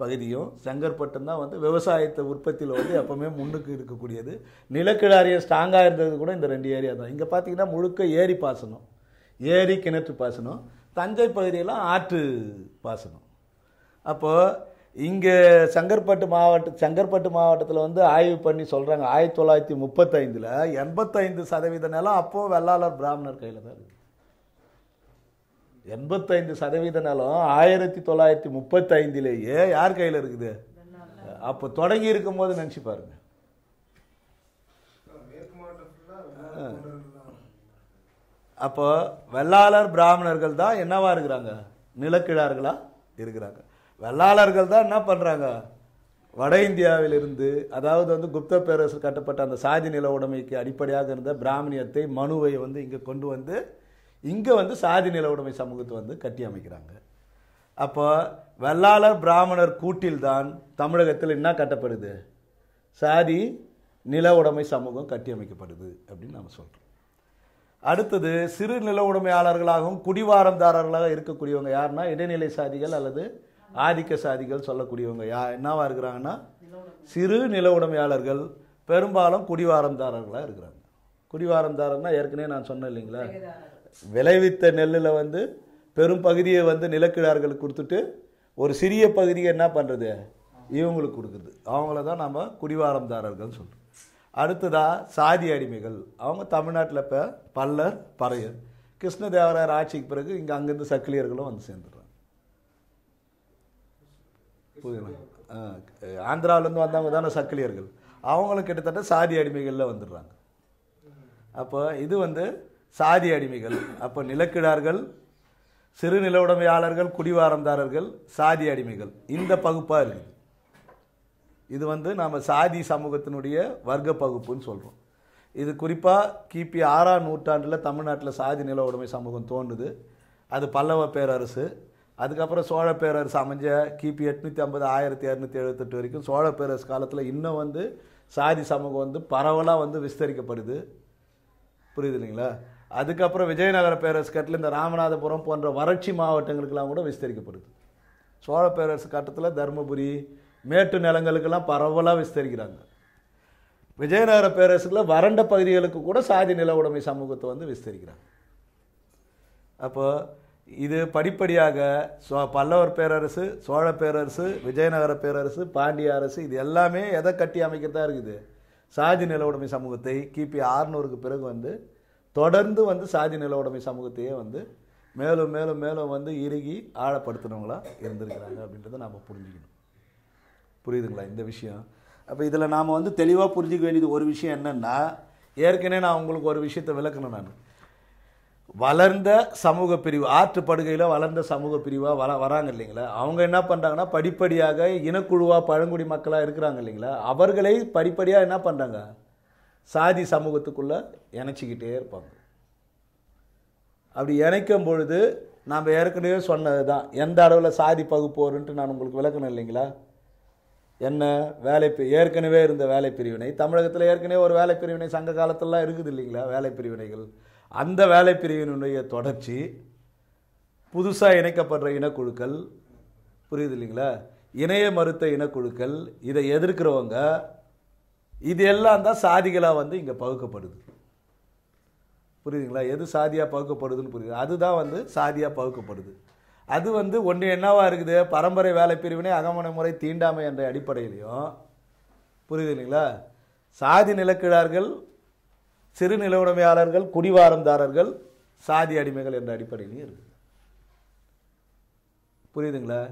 பகுதியும் செங்கற்பட்டும் தான் வந்து விவசாயத்தை உற்பத்தியில் வந்து எப்போவுமே முன்னுக்கு இருக்கக்கூடியது நிலக்கிழாரியம் ஸ்ட்ராங்காக இருந்தது கூட இந்த ரெண்டு ஏரியா தான் இங்கே பார்த்தீங்கன்னா முழுக்க ஏரி பாசனம் ஏரி கிணற்று பாசனம் தஞ்சை பகுதியெல்லாம் ஆற்று பாசனம் அப்போது இங்கே சங்கர்பட்டு மாவட்ட சங்கர்பட்டு மாவட்டத்தில் வந்து ஆய்வு பண்ணி சொல்கிறாங்க ஆயிரத்தி தொள்ளாயிரத்தி முப்பத்தைந்தில் எண்பத்தைந்து சதவீத நிலம் அப்போது வெள்ளாளர் பிராமணர் கையில் தான் இருக்குது எண்பத்தைந்து சதவீத நிலம் ஆயிரத்தி தொள்ளாயிரத்தி முப்பத்தைந்திலேயே யார் கையில் இருக்குது அப்போ தொடங்கி இருக்கும் போது நினச்சி பாருங்க அப்போ வெள்ளாளர் பிராமணர்கள் தான் என்னவா இருக்கிறாங்க நிலக்கிழார்களா இருக்கிறாங்க வெள்ளாளர்கள் தான் என்ன பண்ணுறாங்க வட இந்தியாவிலிருந்து அதாவது வந்து குப்த பேரரசு கட்டப்பட்ட அந்த சாதி நில உடைமைக்கு அடிப்படையாக இருந்த பிராமணியத்தை மனுவை வந்து இங்கே கொண்டு வந்து இங்கே வந்து சாதி நில உடைமை சமூகத்தை வந்து கட்டி அமைக்கிறாங்க அப்போ வெள்ளாளர் பிராமணர் கூட்டில்தான் தமிழகத்தில் என்ன கட்டப்படுது சாதி நில உடைமை சமூகம் கட்டி அமைக்கப்படுது அப்படின்னு நம்ம சொல்கிறோம் அடுத்தது சிறு நில உடைமையாளர்களாகவும் குடிவாரம்தாரர்களாக இருக்கக்கூடியவங்க யாருன்னா இடைநிலை சாதிகள் அல்லது ஆதிக்க சாதிகள் சொல்லக்கூடியவங்க யா என்னவா இருக்கிறாங்கன்னா சிறு நில உடமையாளர்கள் பெரும்பாலும் குடிவாரம்தாரர்களாக இருக்கிறாங்க குடிவாரந்தாரர்னா ஏற்கனவே நான் சொன்னேன் இல்லைங்களா விளைவித்த நெல்லில் வந்து பெரும் பகுதியை வந்து நிலக்கிழார்களுக்கு கொடுத்துட்டு ஒரு சிறிய பகுதியை என்ன பண்ணுறது இவங்களுக்கு கொடுக்குறது அவங்கள தான் நம்ம குடிவாரம்தாரர்கள் சொல்கிறோம் அடுத்ததாக சாதி அடிமைகள் அவங்க தமிழ்நாட்டில் இப்போ பல்லர் பறையர் தேவராயர் ஆட்சிக்கு பிறகு இங்கே அங்கேருந்து சக்கிலியர்களும் வந்து சேர்ந்துடும் புதினா ஆந்திராவிலேருந்து வந்தவங்க தானே சக்கிலியர்கள் அவங்களும் கிட்டத்தட்ட சாதி அடிமைகளில் வந்துடுறாங்க அப்போ இது வந்து சாதி அடிமைகள் அப்போ நிலக்கிழார்கள் சிறு நில குடிவாரந்தாரர்கள் சாதி அடிமைகள் இந்த பகுப்பாக இருக்குது இது வந்து நாம் சாதி சமூகத்தினுடைய வர்க்க பகுப்புன்னு சொல்கிறோம் இது குறிப்பாக கிபி ஆறாம் நூற்றாண்டில் தமிழ்நாட்டில் சாதி நில உடைமை சமூகம் தோன்றுது அது பல்லவ பேரரசு அதுக்கப்புறம் சோழ பேரரசு அமைஞ்ச கிபி எட்நூற்றி ஐம்பது ஆயிரத்தி இரநூத்தி எழுபத்தெட்டு வரைக்கும் சோழ பேரரசு காலத்தில் இன்னும் வந்து சாதி சமூகம் வந்து பரவலாக வந்து விஸ்தரிக்கப்படுது புரியுது இல்லைங்களா அதுக்கப்புறம் விஜயநகர பேரரசு கட்டில் இந்த ராமநாதபுரம் போன்ற வறட்சி மாவட்டங்களுக்கெல்லாம் கூட விஸ்தரிக்கப்படுது சோழ பேரரசு கட்டத்தில் தருமபுரி மேட்டு நிலங்களுக்கெல்லாம் பரவலாக விஸ்தரிக்கிறாங்க விஜயநகர பேரரசுல வறண்ட பகுதிகளுக்கு கூட சாதி நில உடைமை சமூகத்தை வந்து விஸ்தரிக்கிறாங்க அப்போது இது படிப்படியாக சோ பல்லவர் பேரரசு சோழ பேரரசு விஜயநகர பேரரசு பாண்டிய அரசு இது எல்லாமே எதை கட்டி அமைக்கிறதா இருக்குது சாதி நில உடைமை சமூகத்தை கிபி ஆறுநூறுக்கு பிறகு வந்து தொடர்ந்து வந்து சாதி நில உடைமை சமூகத்தையே வந்து மேலும் மேலும் மேலும் வந்து இறுகி ஆழப்படுத்தினவங்களா இருந்திருக்கிறாங்க அப்படின்றத நாம் புரிஞ்சுக்கணும் புரியுதுங்களா இந்த விஷயம் அப்போ இதில் நாம் வந்து தெளிவாக புரிஞ்சிக்க வேண்டியது ஒரு விஷயம் என்னென்னா ஏற்கனவே நான் உங்களுக்கு ஒரு விஷயத்தை விளக்கணும் நான் வளர்ந்த சமூக பிரிவு ஆற்றுப்படுகையில் வளர்ந்த சமூக பிரிவாக வர வராங்க இல்லைங்களா அவங்க என்ன பண்ணுறாங்கன்னா படிப்படியாக இனக்குழுவாக பழங்குடி மக்களாக இருக்கிறாங்க இல்லைங்களா அவர்களை படிப்படியாக என்ன பண்ணுறாங்க சாதி சமூகத்துக்குள்ளே இணைச்சிக்கிட்டே இருப்பாங்க அப்படி இணைக்கும் பொழுது நாம் ஏற்கனவே சொன்னது தான் எந்த அளவில் சாதி பகுப்போருன்ட்டு நான் உங்களுக்கு விளக்கணும் இல்லைங்களா என்ன வேலை ஏற்கனவே இருந்த வேலை பிரிவினை தமிழகத்தில் ஏற்கனவே ஒரு வேலை பிரிவினை சங்க காலத்திலலாம் இருக்குது இல்லைங்களா வேலை பிரிவினைகள் அந்த வேலை பிரிவினுடைய தொடர்ச்சி புதுசாக இணைக்கப்படுற இனக்குழுக்கள் புரியுது இல்லைங்களா இணைய மறுத்த இனக்குழுக்கள் இதை எதிர்க்கிறவங்க இது எல்லாம் தான் சாதிகளாக வந்து இங்கே பகுக்கப்படுது புரியுதுங்களா எது சாதியாக பகுக்கப்படுதுன்னு புரியுது அதுதான் வந்து சாதியாக பகுக்கப்படுது அது வந்து ஒன்று என்னவாக இருக்குது பரம்பரை வேலை பிரிவினை அகமண முறை தீண்டாமை என்ற அடிப்படையிலையும் புரியுது இல்லைங்களா சாதி நிலக்கிழார்கள் சிறு நில உடைமையாளர்கள் குடிவாரம்தாரர்கள் சாதி அடிமைகள் என்ற அடிப்படையிலையும் இருக்குது புரியுதுங்களா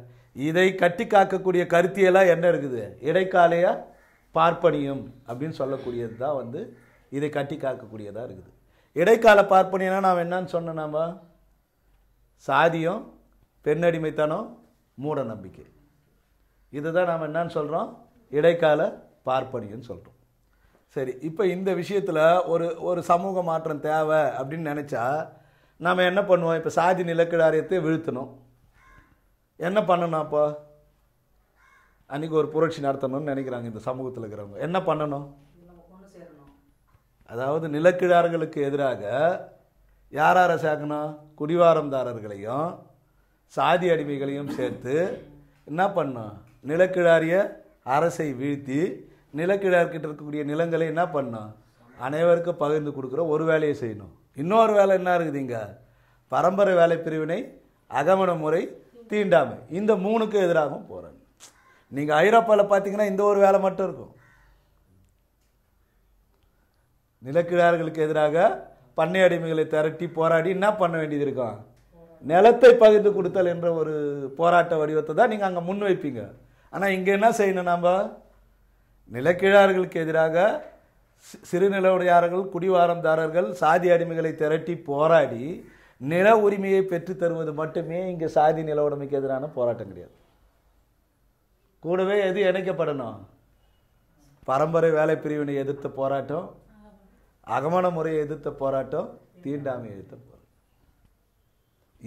இதை கட்டி காக்கக்கூடிய கருத்தியெல்லாம் என்ன இருக்குது இடைக்காலைய பார்ப்பனியம் அப்படின்னு சொல்லக்கூடியது தான் வந்து இதை கட்டி காக்கக்கூடியதாக இருக்குது இடைக்கால பார்ப்பனியம்னா நாம் என்னன்னு சொன்னோம் நாம் சாதியம் பெண்ணடிமைத்தனம் மூட நம்பிக்கை இதுதான் நாம் என்னன்னு சொல்கிறோம் இடைக்கால பார்ப்பனியம்னு சொல்கிறோம் சரி இப்போ இந்த விஷயத்தில் ஒரு ஒரு சமூக மாற்றம் தேவை அப்படின்னு நினச்சா நாம் என்ன பண்ணுவோம் இப்போ சாதி நிலக்கிடாரியத்தை வீழ்த்தணும் என்ன பண்ணணும் அப்போ அன்றைக்கி ஒரு புரட்சி நடத்தணும்னு நினைக்கிறாங்க இந்த சமூகத்தில் இருக்கிறவங்க என்ன பண்ணணும் அதாவது நிலக்கிழார்களுக்கு எதிராக யார் யாரை சேர்க்கணும் குடிவாரம்தாரர்களையும் சாதி அடிமைகளையும் சேர்த்து என்ன பண்ணும் நிலக்கிழாரிய அரசை வீழ்த்தி நிலக்கிழார்கிட்ட இருக்கக்கூடிய நிலங்களை என்ன பண்ணும் அனைவருக்கும் பகிர்ந்து கொடுக்குற ஒரு வேலையை செய்யணும் இன்னொரு வேலை என்ன இருக்குதுங்க பரம்பரை வேலை பிரிவினை அகமன முறை தீண்டாமை இந்த மூணுக்கு எதிராகவும் போகிறாங்க நீங்கள் ஐரோப்பாவில் பார்த்தீங்கன்னா இந்த ஒரு வேலை மட்டும் இருக்கும் நிலக்கிழார்களுக்கு எதிராக பண்ணை அடிமைகளை திரட்டி போராடி என்ன பண்ண வேண்டியது இருக்கும் நிலத்தை பகிர்ந்து கொடுத்தல் என்ற ஒரு போராட்ட வடிவத்தை தான் நீங்கள் அங்கே முன்வைப்பீங்க ஆனால் இங்கே என்ன செய்யணும் நம்ம நிலக்கிழார்களுக்கு எதிராக சிறுநிலவுடையார்கள் குடிவாரம்தாரர்கள் சாதி அடிமைகளை திரட்டி போராடி நில உரிமையை பெற்று தருவது மட்டுமே இங்கே சாதி நில உடைமைக்கு எதிரான போராட்டம் கிடையாது கூடவே எது இணைக்கப்படணும் பரம்பரை வேலை பிரிவினை எதிர்த்த போராட்டம் அகமண முறையை எதிர்த்த போராட்டம் தீண்டாமை எதிர்த்த போராட்டம்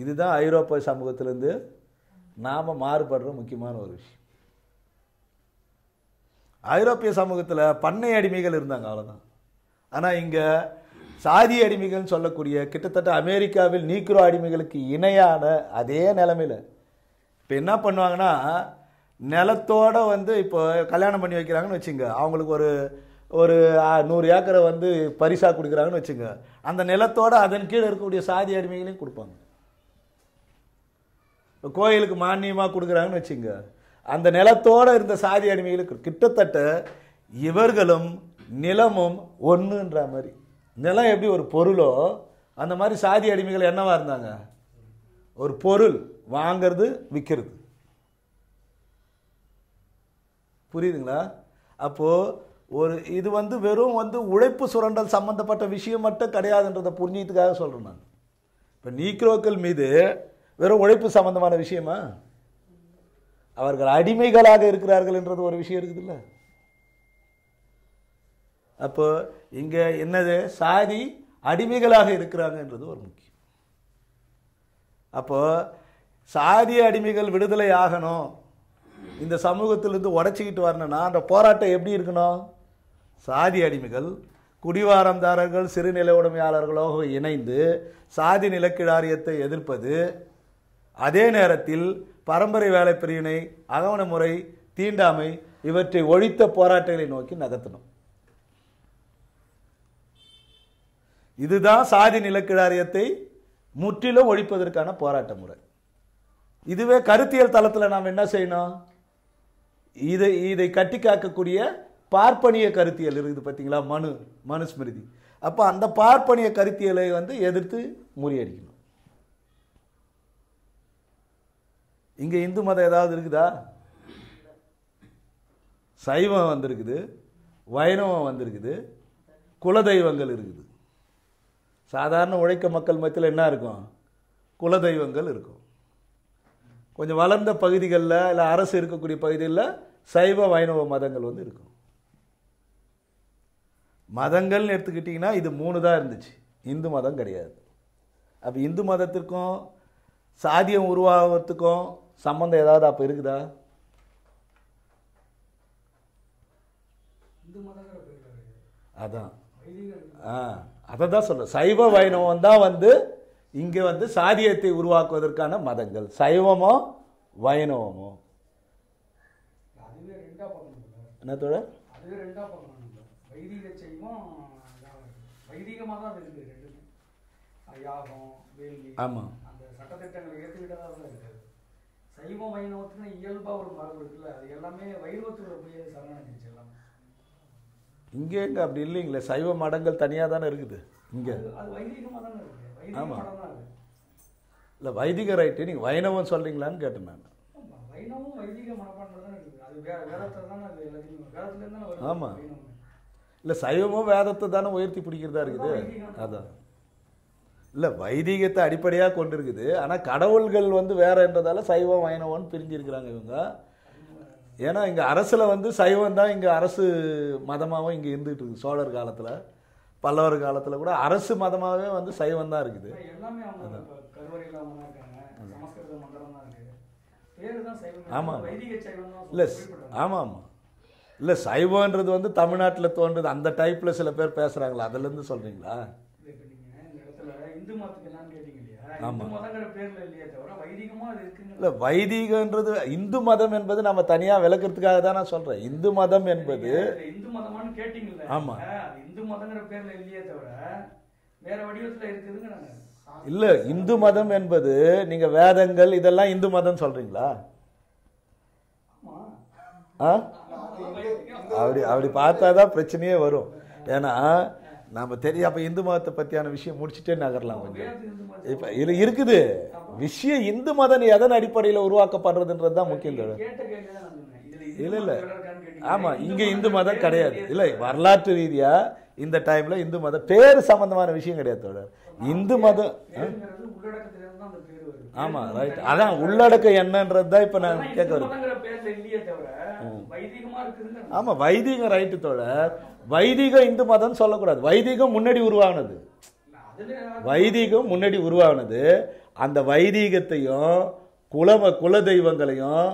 இதுதான் ஐரோப்பிய சமூகத்திலேருந்து நாம் மாறுபடுற முக்கியமான ஒரு விஷயம் ஐரோப்பிய சமூகத்தில் பண்ணை அடிமைகள் இருந்தாங்க அவ்வளோதான் ஆனால் இங்கே சாதி அடிமைகள்னு சொல்லக்கூடிய கிட்டத்தட்ட அமெரிக்காவில் நீக்ரோ அடிமைகளுக்கு இணையான அதே நிலமையில் இப்போ என்ன பண்ணுவாங்கன்னா நிலத்தோடு வந்து இப்போ கல்யாணம் பண்ணி வைக்கிறாங்கன்னு வச்சுங்க அவங்களுக்கு ஒரு ஒரு நூறு ஏக்கரை வந்து பரிசாக கொடுக்குறாங்கன்னு வச்சுங்க அந்த நிலத்தோடு அதன் கீழே இருக்கக்கூடிய சாதி அடிமைகளையும் கொடுப்பாங்க கோயிலுக்கு மானியமாக கொடுக்குறாங்கன்னு வச்சுங்க அந்த நிலத்தோடு இருந்த சாதி அடிமைகளுக்கு கிட்டத்தட்ட இவர்களும் நிலமும் ஒன்றுன்ற மாதிரி நிலம் எப்படி ஒரு பொருளோ அந்த மாதிரி சாதி அடிமைகள் என்னவாக இருந்தாங்க ஒரு பொருள் வாங்கிறது விற்கிறது புரியுதுங்களா அப்போது ஒரு இது வந்து வெறும் வந்து உழைப்பு சுரண்டல் சம்மந்தப்பட்ட விஷயம் மட்டும் கிடையாதுன்றதை புரிஞ்சுக்கிறதுக்காக சொல்கிறேன் நான் இப்போ நீக்ரோக்கள் மீது வெறும் உழைப்பு சம்மந்தமான விஷயமா அவர்கள் அடிமைகளாக இருக்கிறார்கள் என்றது ஒரு விஷயம் இருக்குதுல்ல அப்போ இங்கே என்னது சாதி அடிமைகளாக இருக்கிறாங்க என்றது ஒரு முக்கியம் அப்போது சாதி அடிமைகள் விடுதலை ஆகணும் இந்த சமூகத்திலிருந்து உடச்சிக்கிட்டு வரணும்னா அந்த போராட்டம் எப்படி இருக்கணும் சாதி அடிமைகள் குடிவாரம்தாரர்கள் சிறுநிலை உடைமையாளர்களாக இணைந்து சாதி நிலக்கிழாரியத்தை எதிர்ப்பது அதே நேரத்தில் பரம்பரை வேலை பிரிவினை அகவண முறை தீண்டாமை இவற்றை ஒழித்த போராட்டங்களை நோக்கி நகர்த்தணும் இதுதான் சாதி நிலக்கிழாரியத்தை முற்றிலும் ஒழிப்பதற்கான போராட்ட முறை இதுவே கருத்தியல் தளத்தில் நாம் என்ன செய்யணும் இதை இதை கட்டி காக்கக்கூடிய பார்ப்பனிய கருத்தியல் இருக்குது பார்த்தீங்களா மனு மனுஸ்மிருதி அப்போ அந்த பார்ப்பனிய கருத்தியலை வந்து எதிர்த்து முறியடிக்கணும் இங்கே இந்து மதம் ஏதாவது இருக்குதா சைவம் வந்திருக்குது வைணவம் வந்திருக்குது குலதெய்வங்கள் இருக்குது சாதாரண உழைக்க மக்கள் மத்தியில் என்ன இருக்கும் குலதெய்வங்கள் இருக்கும் கொஞ்சம் வளர்ந்த பகுதிகளில் இல்லை அரசு இருக்கக்கூடிய பகுதிகளில் சைவ வைணவ மதங்கள் வந்து இருக்கும் மதங்கள்னு எடுத்துக்கிட்டிங்கன்னா இது மூணு தான் இருந்துச்சு இந்து மதம் கிடையாது அப்போ இந்து மதத்திற்கும் சாதியம் உருவாகிறதுக்கும் சம்மந்தம் ஏதாவது அப்போ இருக்குதா அதான் ஆ அதை தான் சொல்ல சைவ வைணவம் தான் வந்து இங்கே வந்து சாதியத்தை உருவாக்குவதற்கான மதங்கள் சைவமோ வைணவமோ என்ன தோழ ஆமாம் சைவ வைணவத்துக்குன்னு இயல்பா ஒரு மரபு இருக்குல்ல அது எல்லாமே வைணவத்தில் போய் சரணடைஞ்சிச்சு எல்லாமே இங்கே எங்க அப்படி இல்லைங்களே சைவ மடங்கள் தனியாக தானே இருக்குது இங்கே அது வைதிகமாக தானே இருக்குது ஆமாம் இல்லை வைதிக ரைட்டு நீங்கள் வைணவம் சொல்கிறீங்களான்னு கேட்டேன் நான் வைணவம் வைதிக மரபான்றது தானே இருக்குது அது வே வேதத்தில் தானே அது எல்லாத்தையும் வேதத்துலேருந்து தானே ஆமாம் இல்லை சைவமும் வேதத்தை தானே உயர்த்தி பிடிக்கிறதா இருக்குது அதான் இல்லை வைதிகத்தை அடிப்படையாக கொண்டு இருக்குது ஆனால் கடவுள்கள் வந்து வேறன்றதால சைவம் வைணவம்னு பிரிஞ்சிருக்கிறாங்க இவங்க ஏன்னா இங்கே அரசில் வந்து சைவம் தான் இங்கே அரசு மதமாகவும் இங்கே இருந்துகிட்டு இருக்குது சோழர் காலத்தில் பல்லவர் காலத்தில் கூட அரசு மதமாகவே வந்து சைவம் தான் இருக்குது ஆமாம் இல்லை ஆமாம் ஆமாம் இல்லை சைவன்றது வந்து தமிழ்நாட்டில் தோன்றது அந்த டைப்பில் சில பேர் பேசுகிறாங்களா அதுலேருந்து சொல்கிறீங்களா இல்லை வைதிகன்றது இந்து மதம் என்பது நம்ம தனியாக விளக்குறதுக்காக தான் நான் சொல்கிறேன் இந்து மதம் என்பது இந்து மதமானு கேட்டிங்கல்ல ஆமாம் இந்து மதங்கிற பேரில் இல்லையே தவிர வேற வடிவத்தில் இருக்குதுங்க இல்லை இந்து மதம் என்பது நீங்கள் வேதங்கள் இதெல்லாம் இந்து மதம் சொல்கிறீங்களா ஆ அப்படி அப்படி பார்த்தா தான் பிரச்சனையே வரும் ஏன்னா நாம் தெரிய அப்போ இந்து மதத்தை பற்றியான விஷயம் முடிச்சுட்டே நகரலாம் கொஞ்சம் இப்போ இது இருக்குது விஷயம் இந்து மதம் எதன் அடிப்படையில் உருவாக்கப்படுறதுன்றது தான் முக்கியம் இல்லை இல்லை ஆமாம் இங்கே இந்து மதம் கிடையாது இல்லை வரலாற்று ரீதியாக இந்த டைமில் இந்து மதம் பேர் சம்மந்தமான விஷயம் கிடையாது தொடர் இந்து மதம் ஆமா ரைட் அதான் உள்ளடக்கம் என்னன்றது தான் இப்போ நான் கேட்க வரேன் ஆமா வைதிகம் ரைட்டு தோழர் வைதிகம் இந்து மதம் சொல்லக்கூடாது வைதிகம் முன்னாடி உருவானது வைதிகம் முன்னாடி உருவானது அந்த வைதிகத்தையும் குலம குல தெய்வங்களையும்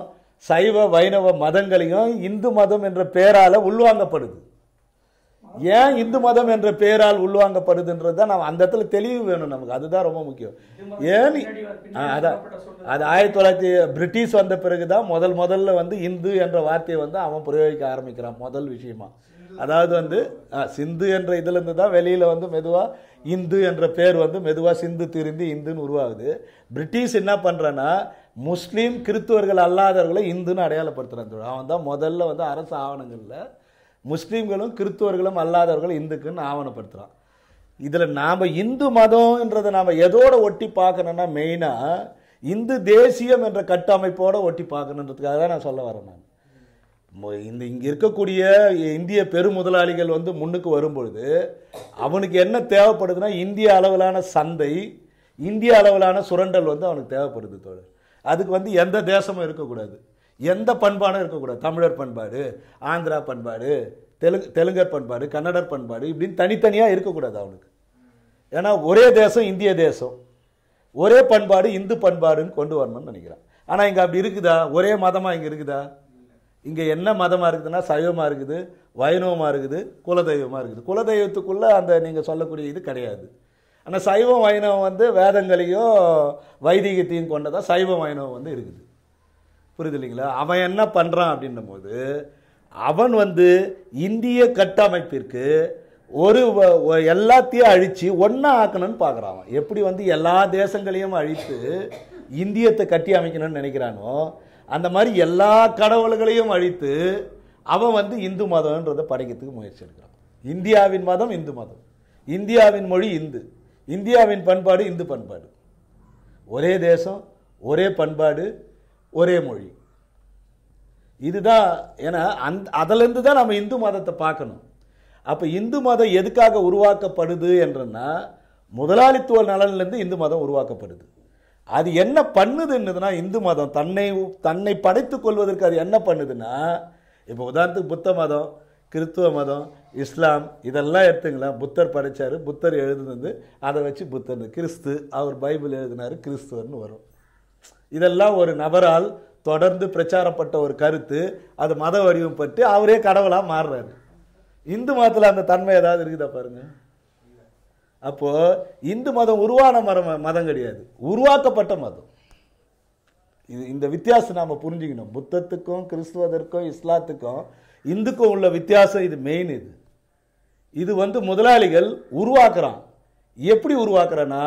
சைவ வைணவ மதங்களையும் இந்து மதம் என்ற பெயரால் உள்வாங்கப்படுது ஏன் இந்து மதம் என்ற பெயரால் உள்வாங்கப்படுதுன்றது தான் நம்ம அந்த இடத்துல தெளிவு வேணும் நமக்கு அதுதான் ரொம்ப முக்கியம் ஏன் அதான் அது ஆயிரத்தி தொள்ளாயிரத்தி பிரிட்டிஷ் வந்த பிறகு தான் முதல் முதல்ல வந்து இந்து என்ற வார்த்தையை வந்து அவன் பிரயோகிக்க ஆரம்பிக்கிறான் முதல் விஷயமா அதாவது வந்து சிந்து என்ற இதுலேருந்து தான் வெளியில் வந்து மெதுவாக இந்து என்ற பேர் வந்து மெதுவாக சிந்து திருந்தி இந்துன்னு உருவாகுது பிரிட்டிஷ் என்ன பண்ணுறேன்னா முஸ்லீம் கிறித்துவர்கள் அல்லாதவர்களை இந்துன்னு அடையாளப்படுத்துகிறான் அவன் தான் முதல்ல வந்து அரசு ஆவணங்களில் முஸ்லீம்களும் கிறிஸ்துவர்களும் அல்லாதவர்கள் இந்துக்குன்னு ஆவணப்படுத்துகிறான் இதில் நாம் இந்து மதம்ன்றதை நாம் எதோட ஒட்டி பார்க்கணுன்னா மெயினாக இந்து தேசியம் என்ற கட்டமைப்போடு ஒட்டி பார்க்கணுன்றதுக்காக தான் நான் சொல்ல வரேன் நான் இந்த இங்கே இருக்கக்கூடிய இந்திய பெருமுதலாளிகள் வந்து முன்னுக்கு வரும்பொழுது அவனுக்கு என்ன தேவைப்படுதுன்னா இந்திய அளவிலான சந்தை இந்திய அளவிலான சுரண்டல் வந்து அவனுக்கு தேவைப்படுது தோழர் அதுக்கு வந்து எந்த தேசமும் இருக்கக்கூடாது எந்த பண்பாடும் இருக்கக்கூடாது தமிழர் பண்பாடு ஆந்திரா பண்பாடு தெலுங்கு தெலுங்கர் பண்பாடு கன்னடர் பண்பாடு இப்படின்னு தனித்தனியாக இருக்கக்கூடாது அவனுக்கு ஏன்னா ஒரே தேசம் இந்திய தேசம் ஒரே பண்பாடு இந்து பண்பாடுன்னு கொண்டு வரணும்னு நினைக்கிறான் ஆனால் இங்கே அப்படி இருக்குதா ஒரே மதமாக இங்கே இருக்குதா இங்கே என்ன மதமாக இருக்குதுன்னா சைவமாக இருக்குது வைணவமாக இருக்குது குலதெய்வமாக இருக்குது குலதெய்வத்துக்குள்ளே அந்த நீங்கள் சொல்லக்கூடிய இது கிடையாது ஆனால் சைவம் வைணவம் வந்து வேதங்களையும் வைதிகத்தையும் கொண்டதாக சைவ வைணவம் வந்து இருக்குது புரியுது இல்லைங்களா அவன் என்ன பண்ணுறான் அப்படின்னும் போது அவன் வந்து இந்திய கட்டமைப்பிற்கு ஒரு எல்லாத்தையும் அழித்து ஒன்றா ஆக்கணும்னு பார்க்குறான் எப்படி வந்து எல்லா தேசங்களையும் அழித்து இந்தியத்தை கட்டி அமைக்கணும்னு நினைக்கிறானோ அந்த மாதிரி எல்லா கடவுள்களையும் அழித்து அவன் வந்து இந்து மதம்ன்றதை படைக்கிறதுக்கு முயற்சி எடுக்கிறான் இந்தியாவின் மதம் இந்து மதம் இந்தியாவின் மொழி இந்து இந்தியாவின் பண்பாடு இந்து பண்பாடு ஒரே தேசம் ஒரே பண்பாடு ஒரே மொழி இதுதான் ஏன்னா அந் அதிலேருந்து தான் நம்ம இந்து மதத்தை பார்க்கணும் அப்போ இந்து மதம் எதுக்காக உருவாக்கப்படுது என்றன்னா முதலாளித்துவ நலன்லேருந்து இந்து மதம் உருவாக்கப்படுது அது என்ன பண்ணுதுன்னுதுன்னா இந்து மதம் தன்னை தன்னை படைத்து கொள்வதற்கு அது என்ன பண்ணுதுன்னா இப்போ உதாரணத்துக்கு புத்த மதம் கிறிஸ்துவ மதம் இஸ்லாம் இதெல்லாம் எடுத்துங்களேன் புத்தர் படைத்தார் புத்தர் எழுதுனது அதை வச்சு புத்தர் கிறிஸ்து அவர் பைபிள் எழுதினார் கிறிஸ்துவர்னு வரும் இதெல்லாம் ஒரு நபரால் தொடர்ந்து பிரச்சாரப்பட்ட ஒரு கருத்து அது மத வடிவம் பட்டு அவரே கடவுளாக மாறுறாரு இந்து மதத்தில் அந்த தன்மை ஏதாவது இருக்குதா பாருங்க அப்போது இந்து மதம் உருவான மரம் மதம் கிடையாது உருவாக்கப்பட்ட மதம் இது இந்த வித்தியாசம் நாம் புரிஞ்சுக்கணும் புத்தத்துக்கும் கிறிஸ்துவதற்கும் இஸ்லாத்துக்கும் இந்துக்கும் உள்ள வித்தியாசம் இது மெயின் இது இது வந்து முதலாளிகள் உருவாக்குறான் எப்படி உருவாக்குறேன்னா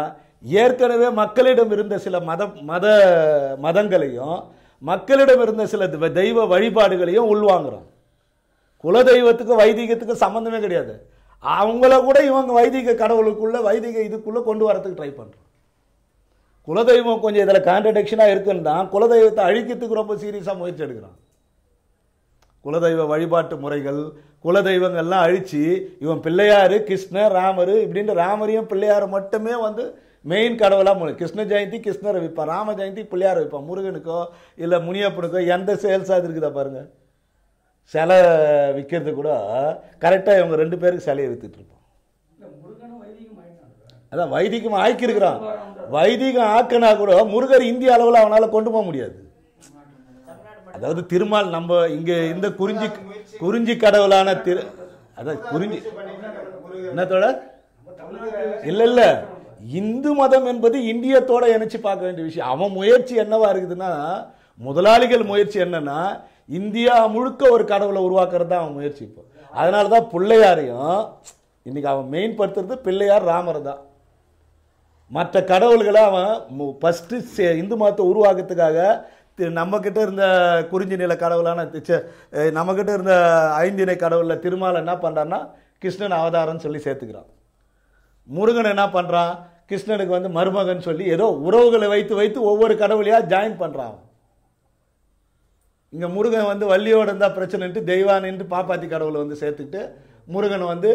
ஏற்கனவே மக்களிடம் இருந்த சில மத மத மதங்களையும் மக்களிடம் இருந்த சில தெய்வ வழிபாடுகளையும் உள்வாங்குறோம் குலதெய்வத்துக்கு வைதிகத்துக்கு சம்மந்தமே கிடையாது அவங்கள கூட இவங்க வைதிக கடவுளுக்குள்ளே வைதிக இதுக்குள்ளே கொண்டு வரத்துக்கு ட்ரை பண்ணுறோம் குலதெய்வம் கொஞ்சம் இதில் கான்ட்ரடிக்ஷனாக இருக்குன்னு தான் குலதெய்வத்தை அழிக்கிறதுக்கு ரொம்ப சீரியஸாக முயற்சி எடுக்கிறான் குலதெய்வ வழிபாட்டு முறைகள் குலதெய்வங்கள்லாம் அழித்து இவன் பிள்ளையார் கிருஷ்ணர் ராமர் இப்படின்ட்டு ராமரையும் பிள்ளையார் மட்டுமே வந்து மெயின் கடவுளாக முடியும் கிருஷ்ண ஜெயந்தி கிருஷ்ணரை விற்பான் ராம ஜெயந்தி பிள்ளையார் விற்பான் முருகனுக்கோ இல்லை முனியப்பனுக்கோ எந்த சேல்ஸாக இருக்குதா பாருங்கள் சிலை விற்கிறது கூட கரெக்டாக இவங்க ரெண்டு பேருக்கு சிலையை விற்றுட்ருப்போம் அதான் வைதிகம் ஆக்கியிருக்கிறான் வைதிகம் ஆக்கினா கூட முருகர் இந்திய அளவில் அவனால் கொண்டு போக முடியாது அதாவது திருமால் நம்ம இங்கே இந்த குறிஞ்சி குறிஞ்சி கடவுளான திரு அதான் குறிஞ்சி என்னத்தோட இல்லை இல்லை இந்து மதம் என்பது இந்தியத்தோட இணைச்சு பார்க்க வேண்டிய விஷயம் அவன் முயற்சி என்னவா இருக்குதுன்னா முதலாளிகள் முயற்சி என்னன்னா இந்தியா முழுக்க ஒரு கடவுளை உருவாக்குறது தான் அவன் முயற்சி இப்போ அதனால தான் பிள்ளையாரையும் இன்னைக்கு அவன் மெயின் படுத்துறது பிள்ளையார் ராமர் தான் மற்ற கடவுள்களை அவன் ஃபஸ்ட்டு இந்து மதத்தை உருவாக்குறதுக்காக நம்மக்கிட்ட இருந்த குறிஞ்சி நில கடவுளான நம்மக்கிட்ட இருந்த ஐந்தினை கடவுளில் திருமால் என்ன பண்ணுறான்னா கிருஷ்ணன் அவதாரம்னு சொல்லி சேர்த்துக்கிறான் முருகன் என்ன பண்ணுறான் கிருஷ்ணனுக்கு வந்து மருமகன் சொல்லி ஏதோ உறவுகளை வைத்து வைத்து ஒவ்வொரு கடவுளையாக ஜாயின் பண்ணுறான் இங்கே முருகன் வந்து வள்ளியோடு இருந்தால் பிரச்சனைன்ட்டு தெய்வானின்ட்டு பாப்பாத்தி கடவுளை வந்து சேர்த்துக்கிட்டு முருகன் வந்து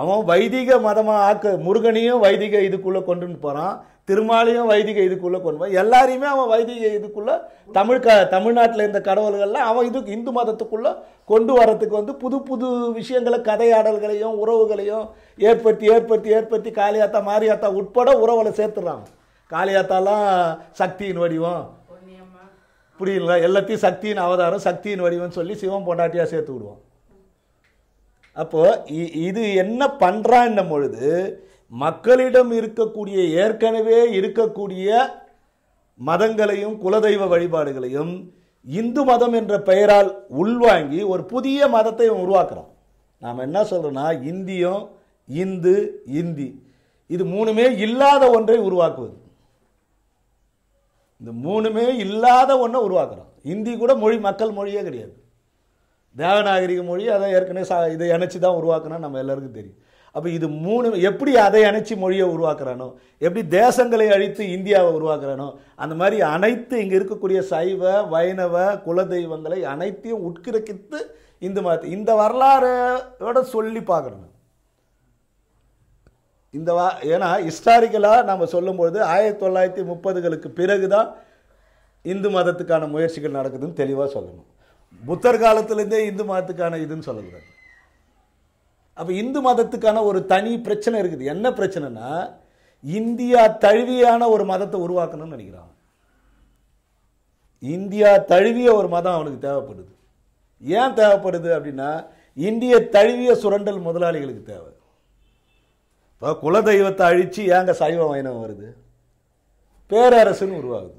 அவன் வைதிக மதமாக ஆக்க முருகனையும் வைதிக இதுக்குள்ளே கொண்டுன்னு போகிறான் திருமாலையும் வைதிக இதுக்குள்ளே கொண்டு வர எல்லாரையுமே அவன் வைதிக இதுக்குள்ளே தமிழ் க தமிழ்நாட்டில் இருந்த கடவுள்கள்லாம் அவன் இதுக்கு இந்து மதத்துக்குள்ளே கொண்டு வரத்துக்கு வந்து புது புது விஷயங்களை கதையாடல்களையும் உறவுகளையும் ஏற்படுத்தி ஏற்படுத்தி ஏற்படுத்தி காளியாத்தா மாரியாத்தா உட்பட உறவுகளை சேர்த்துடுறாங்க காளியாத்தாலாம் சக்தியின் வடிவம் புரியல எல்லாத்தையும் சக்தியின் அவதாரம் சக்தியின் வடிவம்னு சொல்லி சிவம் பொண்டாட்டியாக சேர்த்து விடுவோம் அப்போது இது என்ன பண்ணுறான்னும் பொழுது மக்களிடம் இருக்கக்கூடிய ஏற்கனவே இருக்கக்கூடிய மதங்களையும் குலதெய்வ வழிபாடுகளையும் இந்து மதம் என்ற பெயரால் உள்வாங்கி ஒரு புதிய மதத்தை உருவாக்குறோம் நாம் என்ன சொல்கிறோன்னா இந்தியம் இந்து இந்தி இது மூணுமே இல்லாத ஒன்றை உருவாக்குவது இந்த மூணுமே இல்லாத ஒன்றை உருவாக்குறோம் இந்தி கூட மொழி மக்கள் மொழியே கிடையாது தேவநாகரிக மொழி அதை ஏற்கனவே சா இதை இணைச்சி தான் உருவாக்குனா நம்ம எல்லாருக்கும் தெரியும் அப்போ இது மூணு எப்படி அதை அணைச்சி மொழியை உருவாக்குறானோ எப்படி தேசங்களை அழித்து இந்தியாவை உருவாக்குறானோ அந்த மாதிரி அனைத்து இங்கே இருக்கக்கூடிய சைவ வைணவ குலதெய்வங்களை அனைத்தையும் உட்கிரகித்து இந்து மதத்தை இந்த வரலாறோட சொல்லி பார்க்கணும் இந்த வா ஏன்னா ஹிஸ்டாரிக்கலாக நம்ம சொல்லும்பொழுது ஆயிரத்தி தொள்ளாயிரத்தி முப்பதுகளுக்கு பிறகு தான் இந்து மதத்துக்கான முயற்சிகள் நடக்குதுன்னு தெளிவாக சொல்லணும் புத்தர் காலத்துலேருந்தே இந்து மதத்துக்கான இதுன்னு சொல்லக்கூடாது அப்போ இந்து மதத்துக்கான ஒரு தனி பிரச்சனை இருக்குது என்ன பிரச்சனைனா இந்தியா தழுவியான ஒரு மதத்தை உருவாக்கணும்னு நினைக்கிறான் இந்தியா தழுவிய ஒரு மதம் அவனுக்கு தேவைப்படுது ஏன் தேவைப்படுது அப்படின்னா இந்திய தழுவிய சுரண்டல் முதலாளிகளுக்கு தேவை இப்போ குலதெய்வத்தை அழித்து ஏங்க சைவ வைணவம் வருது பேரரசுன்னு உருவாகுது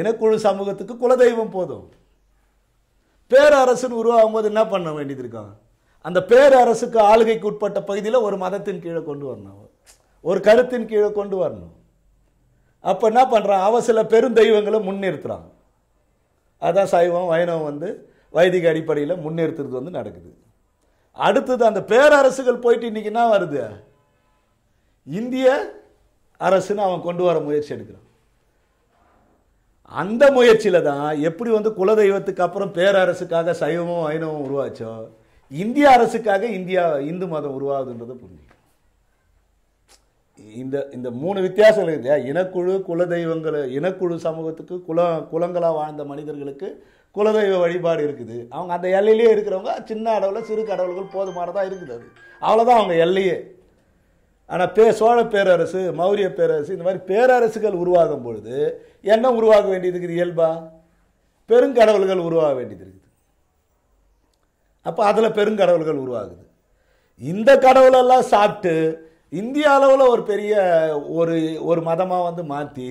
இனக்குழு சமூகத்துக்கு குலதெய்வம் போதும் பேரரசுன்னு உருவாகும் போது என்ன பண்ண வேண்டியது இருக்கான் அந்த பேரரசுக்கு ஆளுகைக்கு உட்பட்ட பகுதியில் ஒரு மதத்தின் கீழே கொண்டு வரணும் ஒரு கருத்தின் கீழே கொண்டு வரணும் அப்போ என்ன பண்ணுறான் அவன் சில பெருந்தெய்வங்களை முன்னிறுத்துறான் அதான் சைவம் வைணவம் வந்து வைதிக அடிப்படையில் முன்னிறுத்துறது வந்து நடக்குது அடுத்தது அந்த பேரரசுகள் போயிட்டு இன்றைக்கி என்ன வருது இந்திய அரசுன்னு அவன் கொண்டு வர முயற்சி எடுக்கிறான் அந்த முயற்சியில் தான் எப்படி வந்து குலதெய்வத்துக்கு அப்புறம் பேரரசுக்காக சைவமும் வைணவம் உருவாச்சோ இந்திய அரசுக்காக இந்தியா இந்து மதம் உருவாகுதுன்றதை புரிஞ்சு இந்த இந்த மூணு வித்தியாசங்கள் இல்லையா இனக்குழு குலதெய்வங்களை இனக்குழு சமூகத்துக்கு குல குலங்களாக வாழ்ந்த மனிதர்களுக்கு குலதெய்வ வழிபாடு இருக்குது அவங்க அந்த எல்லையிலே இருக்கிறவங்க சின்ன அடவுல சிறு கடவுள்கள் போதுமானதாக இருக்குது அது அவ்வளோதான் அவங்க எல்லையே ஆனால் பே சோழ பேரரசு மௌரிய பேரரசு இந்த மாதிரி பேரரசுகள் உருவாகும் பொழுது என்ன உருவாக வேண்டியது இருக்குது இயல்பா பெருங்கடவுள்கள் உருவாக வேண்டியது இருக்குது அப்போ அதில் பெருங்கடவுள்கள் உருவாகுது இந்த கடவுளெல்லாம் சாப்பிட்டு இந்திய அளவில் ஒரு பெரிய ஒரு ஒரு மதமாக வந்து மாற்றி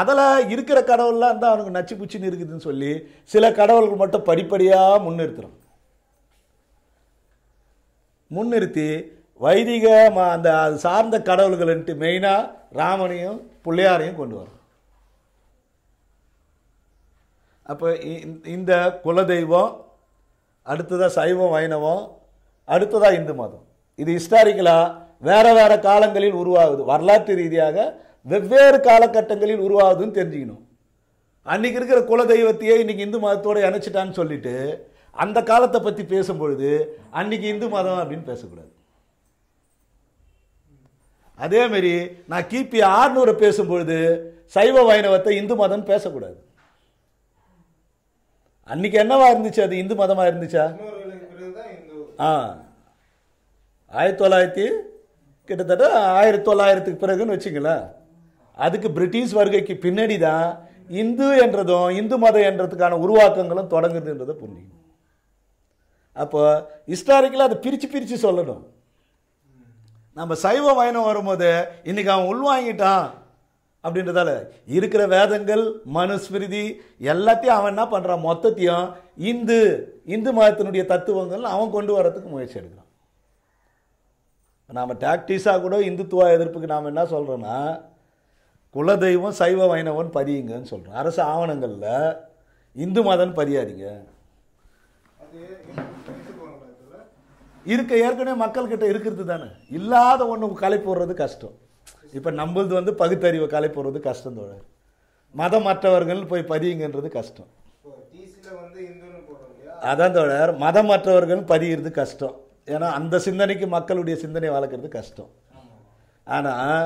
அதில் இருக்கிற கடவுள்லாம் தான் அவனுக்கு நச்சு புச்சின்னு இருக்குதுன்னு சொல்லி சில கடவுள்கள் மட்டும் படிப்படியாக முன்னிறுத்துறோம் முன்னிறுத்தி வைதிக அந்த சார்ந்த கடவுள்கள்ன்ட்டு மெயினாக ராமனையும் பிள்ளையாரையும் கொண்டு வரும் அப்போ இந்த குலதெய்வம் அடுத்ததாக சைவம் வைணவம் அடுத்ததாக இந்து மதம் இது ஹிஸ்டாரிக்கலாக வேறு வேறு காலங்களில் உருவாகுது வரலாற்று ரீதியாக வெவ்வேறு காலகட்டங்களில் உருவாகுதுன்னு தெரிஞ்சுக்கணும் அன்றைக்கி இருக்கிற குலதெய்வத்தையே இன்றைக்கி இந்து மதத்தோடு இணைச்சிட்டான்னு சொல்லிட்டு அந்த காலத்தை பற்றி பேசும்பொழுது அன்றைக்கி இந்து மதம் அப்படின்னு பேசக்கூடாது அதேமாரி நான் கிபி ஆறுநூறு பேசும்பொழுது சைவ வைணவத்தை இந்து மதம் பேசக்கூடாது அன்றைக்கி என்னவா இருந்துச்சு அது இந்து மதமாக இருந்துச்சா ஆ ஆயிரத்தி தொள்ளாயிரத்தி கிட்டத்தட்ட ஆயிரத்தி தொள்ளாயிரத்துக்கு பிறகுன்னு வச்சுங்களேன் அதுக்கு பிரிட்டிஷ் வருகைக்கு பின்னாடி தான் இந்து என்றதும் இந்து மதம் என்றதுக்கான உருவாக்கங்களும் தொடங்குதுன்றத புரிஞ்சுக்கணும் அப்போ ஹிஸ்டாரிக்கலாக அதை பிரித்து பிரித்து சொல்லணும் நம்ம சைவ வயனம் வரும்போது இன்றைக்கி அவன் உள்வாங்கிட்டான் அப்படின்றதால இருக்கிற வேதங்கள் மனுஸ்மிருதி எல்லாத்தையும் அவன் என்ன பண்ணுறான் மொத்தத்தையும் இந்து இந்து மதத்தினுடைய தத்துவங்கள் அவன் கொண்டு வரத்துக்கு முயற்சி எடுக்கிறான் நாம் டாக்டிஸாக கூட இந்துத்துவ எதிர்ப்புக்கு நாம் என்ன சொல்கிறோன்னா குலதெய்வம் சைவ வைணவன் பதியுங்கன்னு சொல்கிறோம் அரசு ஆவணங்களில் இந்து மதம் பதியாதீங்க இருக்க ஏற்கனவே மக்கள்கிட்ட இருக்கிறது தானே இல்லாத ஒன்று களை போடுறது கஷ்டம் இப்போ நம்மளது வந்து பகுத்தறிவை கலை போடுறது கஷ்டம் தோழர் மதம் மற்றவர்கள் போய் பதியுங்கன்றது கஷ்டம் அதான் தோழர் மதம் மற்றவர்கள் பதிகிறது கஷ்டம் ஏன்னா அந்த சிந்தனைக்கு மக்களுடைய சிந்தனை வளர்க்குறது கஷ்டம் ஆனால்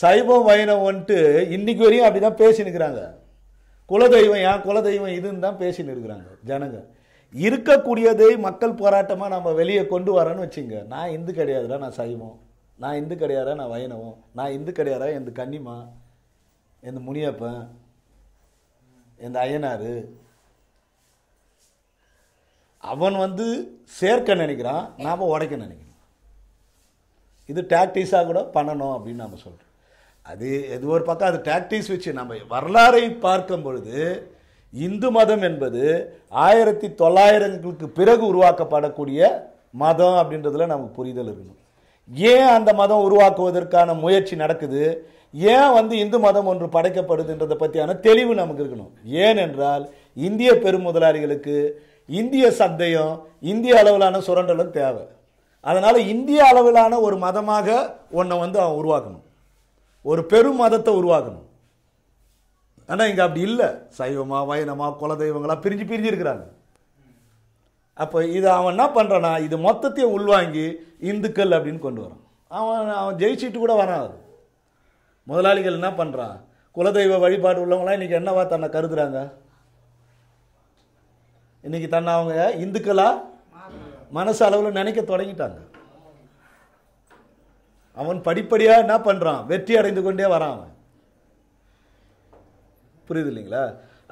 சைவம் வைணம் வந்துட்டு இன்றைக்கி வரையும் அப்படி தான் பேசினுக்கிறாங்க குலதெய்வம் ஏன் குலதெய்வம் இதுன்னு தான் பேசின்னு இருக்கிறாங்க ஜனங்க இருக்கக்கூடியதை மக்கள் போராட்டமாக நம்ம வெளியே கொண்டு வரேன்னு வச்சுங்க நான் இந்து கிடையாதுடா நான் சைவம் நான் இந்து கிடையாரா நான் வைணவம் நான் இந்து கிடையாரா எந்த கன்னிமா எந்த முனியப்பன் எந்த அய்யனார் அவன் வந்து சேர்க்க நினைக்கிறான் நாம் உடைக்க நினைக்கணும் இது டாக்டிஸாக கூட பண்ணணும் அப்படின்னு நம்ம சொல்கிறோம் அது எது ஒரு பக்கம் அது டாக்டிஸ் வச்சு நம்ம வரலாறை பார்க்கும் பொழுது இந்து மதம் என்பது ஆயிரத்தி தொள்ளாயிரங்களுக்கு பிறகு உருவாக்கப்படக்கூடிய மதம் அப்படின்றதுல நமக்கு புரிதல் இருக்கணும் ஏன் அந்த மதம் உருவாக்குவதற்கான முயற்சி நடக்குது ஏன் வந்து இந்து மதம் ஒன்று படைக்கப்படுதுன்றதை பற்றியான தெளிவு நமக்கு இருக்கணும் ஏனென்றால் இந்திய பெருமுதலாளிகளுக்கு இந்திய சந்தையும் இந்திய அளவிலான சுரண்டலும் தேவை அதனால் இந்திய அளவிலான ஒரு மதமாக ஒன்றை வந்து அவன் உருவாக்கணும் ஒரு பெரும் மதத்தை உருவாக்கணும் ஆனால் இங்கே அப்படி இல்லை சைவமாக வைணமாக குலதெய்வங்களாக பிரிஞ்சு பிரிஞ்சு இருக்கிறாங்க அப்போ இது அவன் என்ன பண்ணுறனா இது மொத்தத்தையும் உள்வாங்கி இந்துக்கள் அப்படின்னு கொண்டு வரான் அவன் அவன் ஜெயிச்சுட்டு கூட வரான் முதலாளிகள் என்ன பண்ணுறான் குலதெய்வ வழிபாடு உள்ளவங்களாம் இன்றைக்கி என்னவா தன்னை கருதுகிறாங்க இன்றைக்கி தன்னை அவங்க இந்துக்களாக மனசு அளவில் நினைக்க தொடங்கிட்டாங்க அவன் படிப்படியாக என்ன பண்ணுறான் வெற்றி அடைந்து கொண்டே வரான் அவன் புரியுது இல்லைங்களா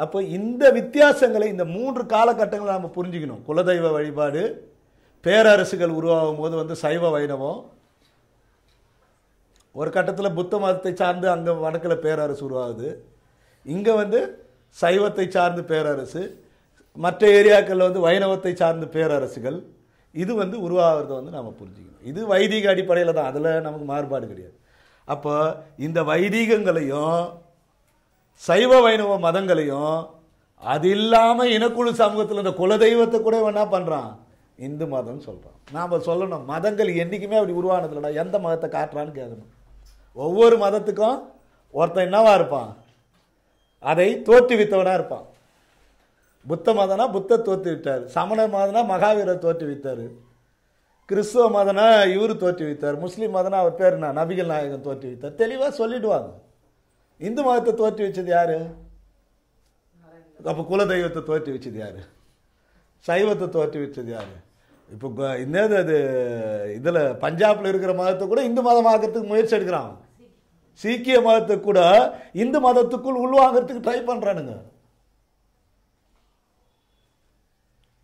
அப்போ இந்த வித்தியாசங்களை இந்த மூன்று காலகட்டங்களை நம்ம புரிஞ்சுக்கணும் குலதெய்வ வழிபாடு பேரரசுகள் உருவாகும் போது வந்து சைவ வைணவம் ஒரு கட்டத்தில் புத்த மதத்தை சார்ந்து அங்கே வடக்கில் பேரரசு உருவாகுது இங்கே வந்து சைவத்தை சார்ந்து பேரரசு மற்ற ஏரியாக்களில் வந்து வைணவத்தை சார்ந்து பேரரசுகள் இது வந்து உருவாகிறத வந்து நாம் புரிஞ்சுக்கணும் இது வைதிக அடிப்படையில் தான் அதில் நமக்கு மாறுபாடு கிடையாது அப்போ இந்த வைதிகங்களையும் சைவ வைணவ மதங்களையும் அது இல்லாமல் இனக்குழு சமூகத்தில் இந்த குலதெய்வத்தை கூட என்ன பண்ணுறான் இந்து மதம்னு சொல்கிறான் நாம் சொல்லணும் மதங்கள் என்றைக்குமே அப்படி உருவானது எந்த மதத்தை காட்டுறான்னு கேட்கணும் ஒவ்வொரு மதத்துக்கும் ஒருத்தன் என்னவா இருப்பான் அதை தோற்றுவித்தவனாக இருப்பான் புத்த மதனா புத்த தோற்றுவிட்டார் சமண மதனா மகாவீரர் தோற்றுவித்தார் கிறிஸ்துவ மதனா இவர் தோற்றுவித்தார் முஸ்லீம் மதனா அவர் பேர் என்ன நபிகள் நாயகன் தோற்றுவித்தார் தெளிவாக சொல்லிடுவாங்க இந்து மதத்தை தோற்றி வச்சது யார் அப்போ குலதெய்வத்தை தோற்றி வச்சது யார் சைவத்தை தோற்றி வச்சது யார் இப்போ இன்னது அது இதில் பஞ்சாபில் இருக்கிற மதத்தை கூட இந்து மதம் ஆகிறதுக்கு முயற்சி எடுக்கிறான் சீக்கிய மதத்தை கூட இந்து மதத்துக்குள் உள்வாங்கிறதுக்கு ட்ரை பண்ணுறானுங்க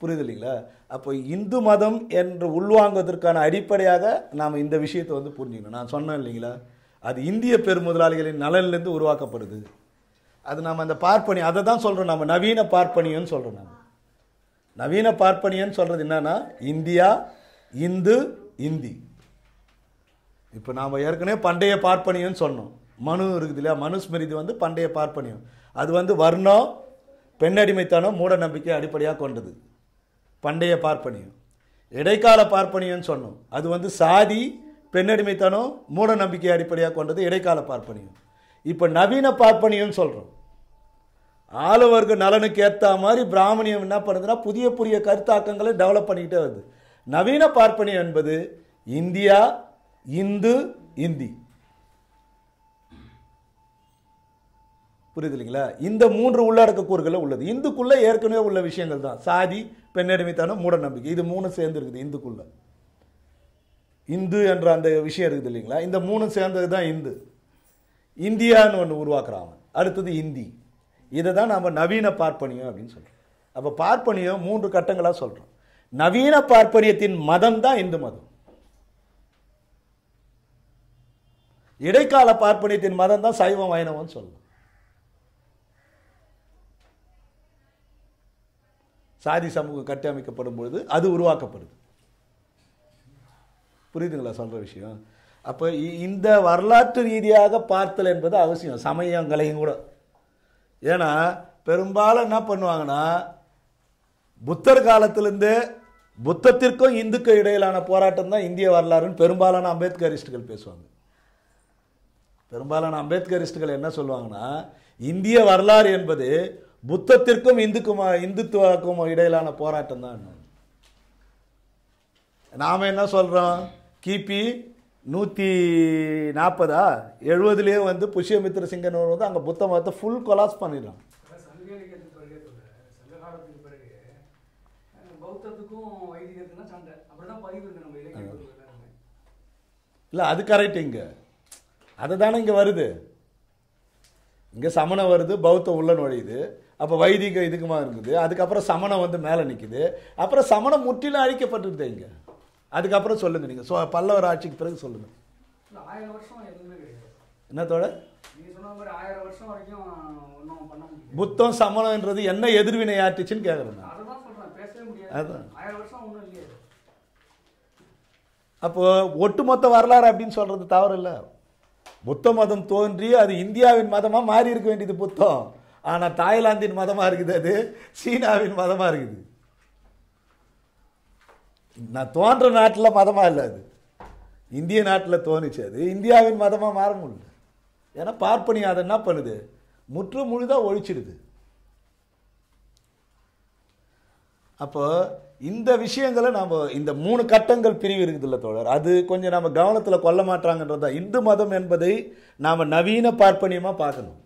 புரியுது இல்லைங்களா அப்போ இந்து மதம் என்று உள்வாங்குவதற்கான அடிப்படையாக நாம் இந்த விஷயத்தை வந்து புரிஞ்சுக்கணும் நான் சொன்னேன் இல்லைங்களா அது இந்திய பெருமுதலாளிகளின் நலனிலிருந்து உருவாக்கப்படுது அது நம்ம அந்த பார்ப்பனி அதை தான் சொல்கிறோம் நம்ம நவீன பார்ப்பனியன்னு சொல்கிறோம் நம்ம நவீன பார்ப்பனியன்னு சொல்கிறது என்னென்னா இந்தியா இந்து இந்தி இப்போ நாம் ஏற்கனவே பண்டைய பார்ப்பனியன்னு சொன்னோம் மனு இருக்குது இல்லையா மனுஸ்மிருதி வந்து பண்டைய பார்ப்பனியம் அது வந்து வர்ணம் பெண்ணடிமைத்தனம் மூட நம்பிக்கை அடிப்படையாக கொண்டது பண்டைய பார்ப்பனியம் இடைக்கால பார்ப்பனியம்னு சொன்னோம் அது வந்து சாதி பெண்ணடிமைத்தனம் மூட நம்பிக்கையை அடிப்படையாக கொண்டது இடைக்கால பார்ப்பனியம் இப்போ நவீன பார்ப்பனியம்னு சொல்கிறோம் ஆளுவர்கள் நலனுக்கு ஏற்ற மாதிரி பிராமணியம் என்ன பண்ணுதுன்னா புதிய புதிய கருத்தாக்கங்களை டெவலப் பண்ணிக்கிட்டே வருது நவீன பார்ப்பனியம் என்பது இந்தியா இந்து இந்தி புரியுது இல்லைங்களா இந்த மூன்று உள்ளடக்க கூறுகளில் உள்ளது இந்துக்குள்ளே ஏற்கனவே உள்ள விஷயங்கள் தான் சாதி பெண்ணடிமைத்தனம் மூட நம்பிக்கை இது மூணு சேர்ந்துருக்குது இந்துக்குள்ளே இந்து என்ற அந்த விஷயம் இருக்குது இல்லைங்களா இந்த மூணும் சேர்ந்தது தான் இந்து இந்தியான்னு ஒன்று உருவாக்குறான் அடுத்தது இந்தி இதை தான் நம்ம நவீன பார்ப்பனியம் அப்படின்னு சொல்கிறோம் அப்போ பார்ப்பனியம் மூன்று கட்டங்களாக சொல்கிறோம் நவீன பார்ப்பனியத்தின் மதம் தான் இந்து மதம் இடைக்கால பார்ப்பனியத்தின் மதம் தான் சைவம் வைணவம் சொல்லணும் சாதி சமூகம் கட்டமைக்கப்படும் பொழுது அது உருவாக்கப்படுது புரியுதுங்களா சொல்கிற விஷயம் அப்போ இந்த வரலாற்று ரீதியாக பார்த்தல் என்பது அவசியம் சமயங்களையும் கூட ஏன்னா பெரும்பாலும் என்ன பண்ணுவாங்கன்னா புத்தர் காலத்திலேருந்து புத்தத்திற்கும் இந்துக்கும் இடையிலான போராட்டம் தான் இந்திய வரலாறுன்னு பெரும்பாலான அம்பேத்கரிஸ்டுகள் பேசுவாங்க பெரும்பாலான அம்பேத்கரிஸ்டுகள் என்ன சொல்லுவாங்கன்னா இந்திய வரலாறு என்பது புத்தத்திற்கும் இந்துக்கும் இந்துத்துவக்கும் இடையிலான போராட்டம் தான் நாம் என்ன சொல்கிறோம் கிபி நூற்றி நாற்பதா எழுபதுலேயே வந்து புஷ்யமித்ர சிங்கன் வந்து அங்கே புத்த மதத்தை ஃபுல் கொலாஸ் பண்ணிடலாம் இல்லை அது கரெக்ட் இங்கே அதை தானே இங்கே வருது இங்கே சமணம் வருது பௌத்தம் உள்ள நுழையுது அப்போ வைதிக இதுக்குமா இருக்குது அதுக்கப்புறம் சமணம் வந்து மேலே நிற்குது அப்புறம் சமணம் முற்றிலும் அழிக்கப்பட்டிருந்தேன் இங்கே அதுக்கப்புறம் சொல்லுங்கள் நீங்கள் சோ பல்லவர் ஆட்சிக்கு பிறகு சொல்லுங்கள் என்னத்தோட புத்தம் சமணம் என்றது என்ன எதிர்வினை ஆட்டுச்சுன்னு கேட்குறேன் அதுதான் அப்போது ஒட்டுமொத்த வரலாறு அப்படின்னு சொல்கிறது தவறு இல்லை புத்த மதம் தோன்றி அது இந்தியாவின் மதமாக மாறி இருக்க வேண்டியது புத்தம் ஆனால் தாய்லாந்தின் மதமாக இருக்குது அது சீனாவின் மதமாக இருக்குது நான் தோன்ற நாட்டில் மதமாக இல்லை அது இந்திய நாட்டில் தோணுச்சு அது இந்தியாவின் மதமாக மாற முடியல ஏன்னா பார்ப்பனி அதை என்ன பண்ணுது முற்று முழுதாக ஒழிச்சிடுது அப்போ இந்த விஷயங்களை நாம் இந்த மூணு கட்டங்கள் பிரிவு இருக்குதுல்ல தோழர் அது கொஞ்சம் நம்ம கவனத்தில் கொல்ல மாட்டாங்கன்றது தான் இந்து மதம் என்பதை நாம் நவீன பார்ப்பனியமாக பார்க்கணும்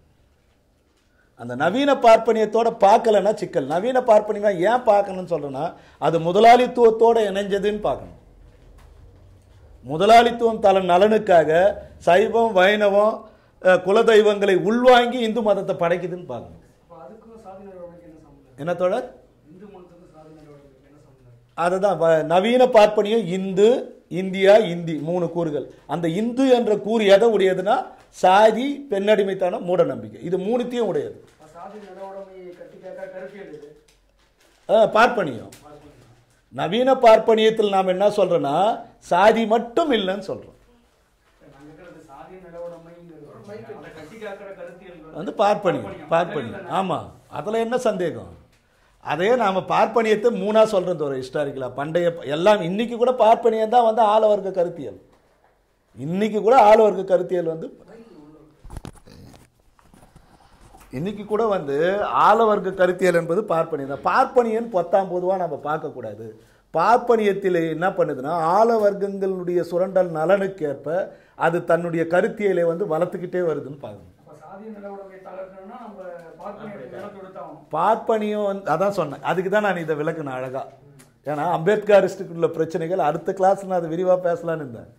அந்த நவீன பார்ப்பனியத்தோட பார்க்கலன்னா சிக்கல் நவீன பார்ப்பனியம் ஏன் பார்க்கணும்னு சொல்கிறேன்னா அது முதலாளித்துவத்தோடு இணைஞ்சதுன்னு பார்க்கணும் முதலாளித்துவம் தல நலனுக்காக சைவம் வைணவம் குல தெய்வங்களை உள்வாங்கி இந்து மதத்தை படைக்குதுன்னு பார்க்கணும் என்ன தொடர் அதுதான் நவீன பார்ப்பனியம் இந்து இந்தியா இந்தி மூணு கூறுகள் அந்த இந்து என்ற கூறு எதை உடையதுன்னா சாதி பெண்ணடிமைத்தான மூட நம்பிக்கை இது மூணுத்தையும் உடையது பார்ப்பனியம் நவீன பார்ப்பனியத்தில் நாம் என்ன சொல்கிறோன்னா சாதி மட்டும் இல்லைன்னு சொல்கிறோம் வந்து பார்ப்பனியம் பார்ப்பனியம் ஆமாம் அதில் என்ன சந்தேகம் அதே நாம் பார்ப்பனியத்தை மூணாக சொல்கிறது ஒரு ஹிஸ்டாரிக்கலாக பண்டைய எல்லாம் இன்றைக்கி கூட பார்ப்பனியம் தான் வந்து ஆளவர்க்க கருத்தியல் இன்றைக்கி கூட ஆளவர்க்க கருத்தியல் வந்து இன்னைக்கு கூட வந்து ஆலவர்க்க கருத்தியல் என்பது பார்ப்பனியம் தான் பார்ப்பனியன் பத்தாம் பொதுவாக நம்ம பார்க்கக்கூடாது பார்ப்பனியத்தில் என்ன பண்ணுதுன்னா ஆலவர்க்கங்களுடைய சுரண்டல் நலனுக்கேற்ப அது தன்னுடைய கருத்தியலை வந்து வளர்த்துக்கிட்டே வருதுன்னு பார்க்கணும் பார்ப்பனியம் அதான் சொன்னேன் அதுக்கு தான் நான் இதை விளக்குனேன் அழகாக ஏன்னா அம்பேத்கரிஸ்டுக்கு உள்ள பிரச்சனைகள் அடுத்த கிளாஸ் நான் அதை விரிவாக பேசலான்னு இருந்தேன்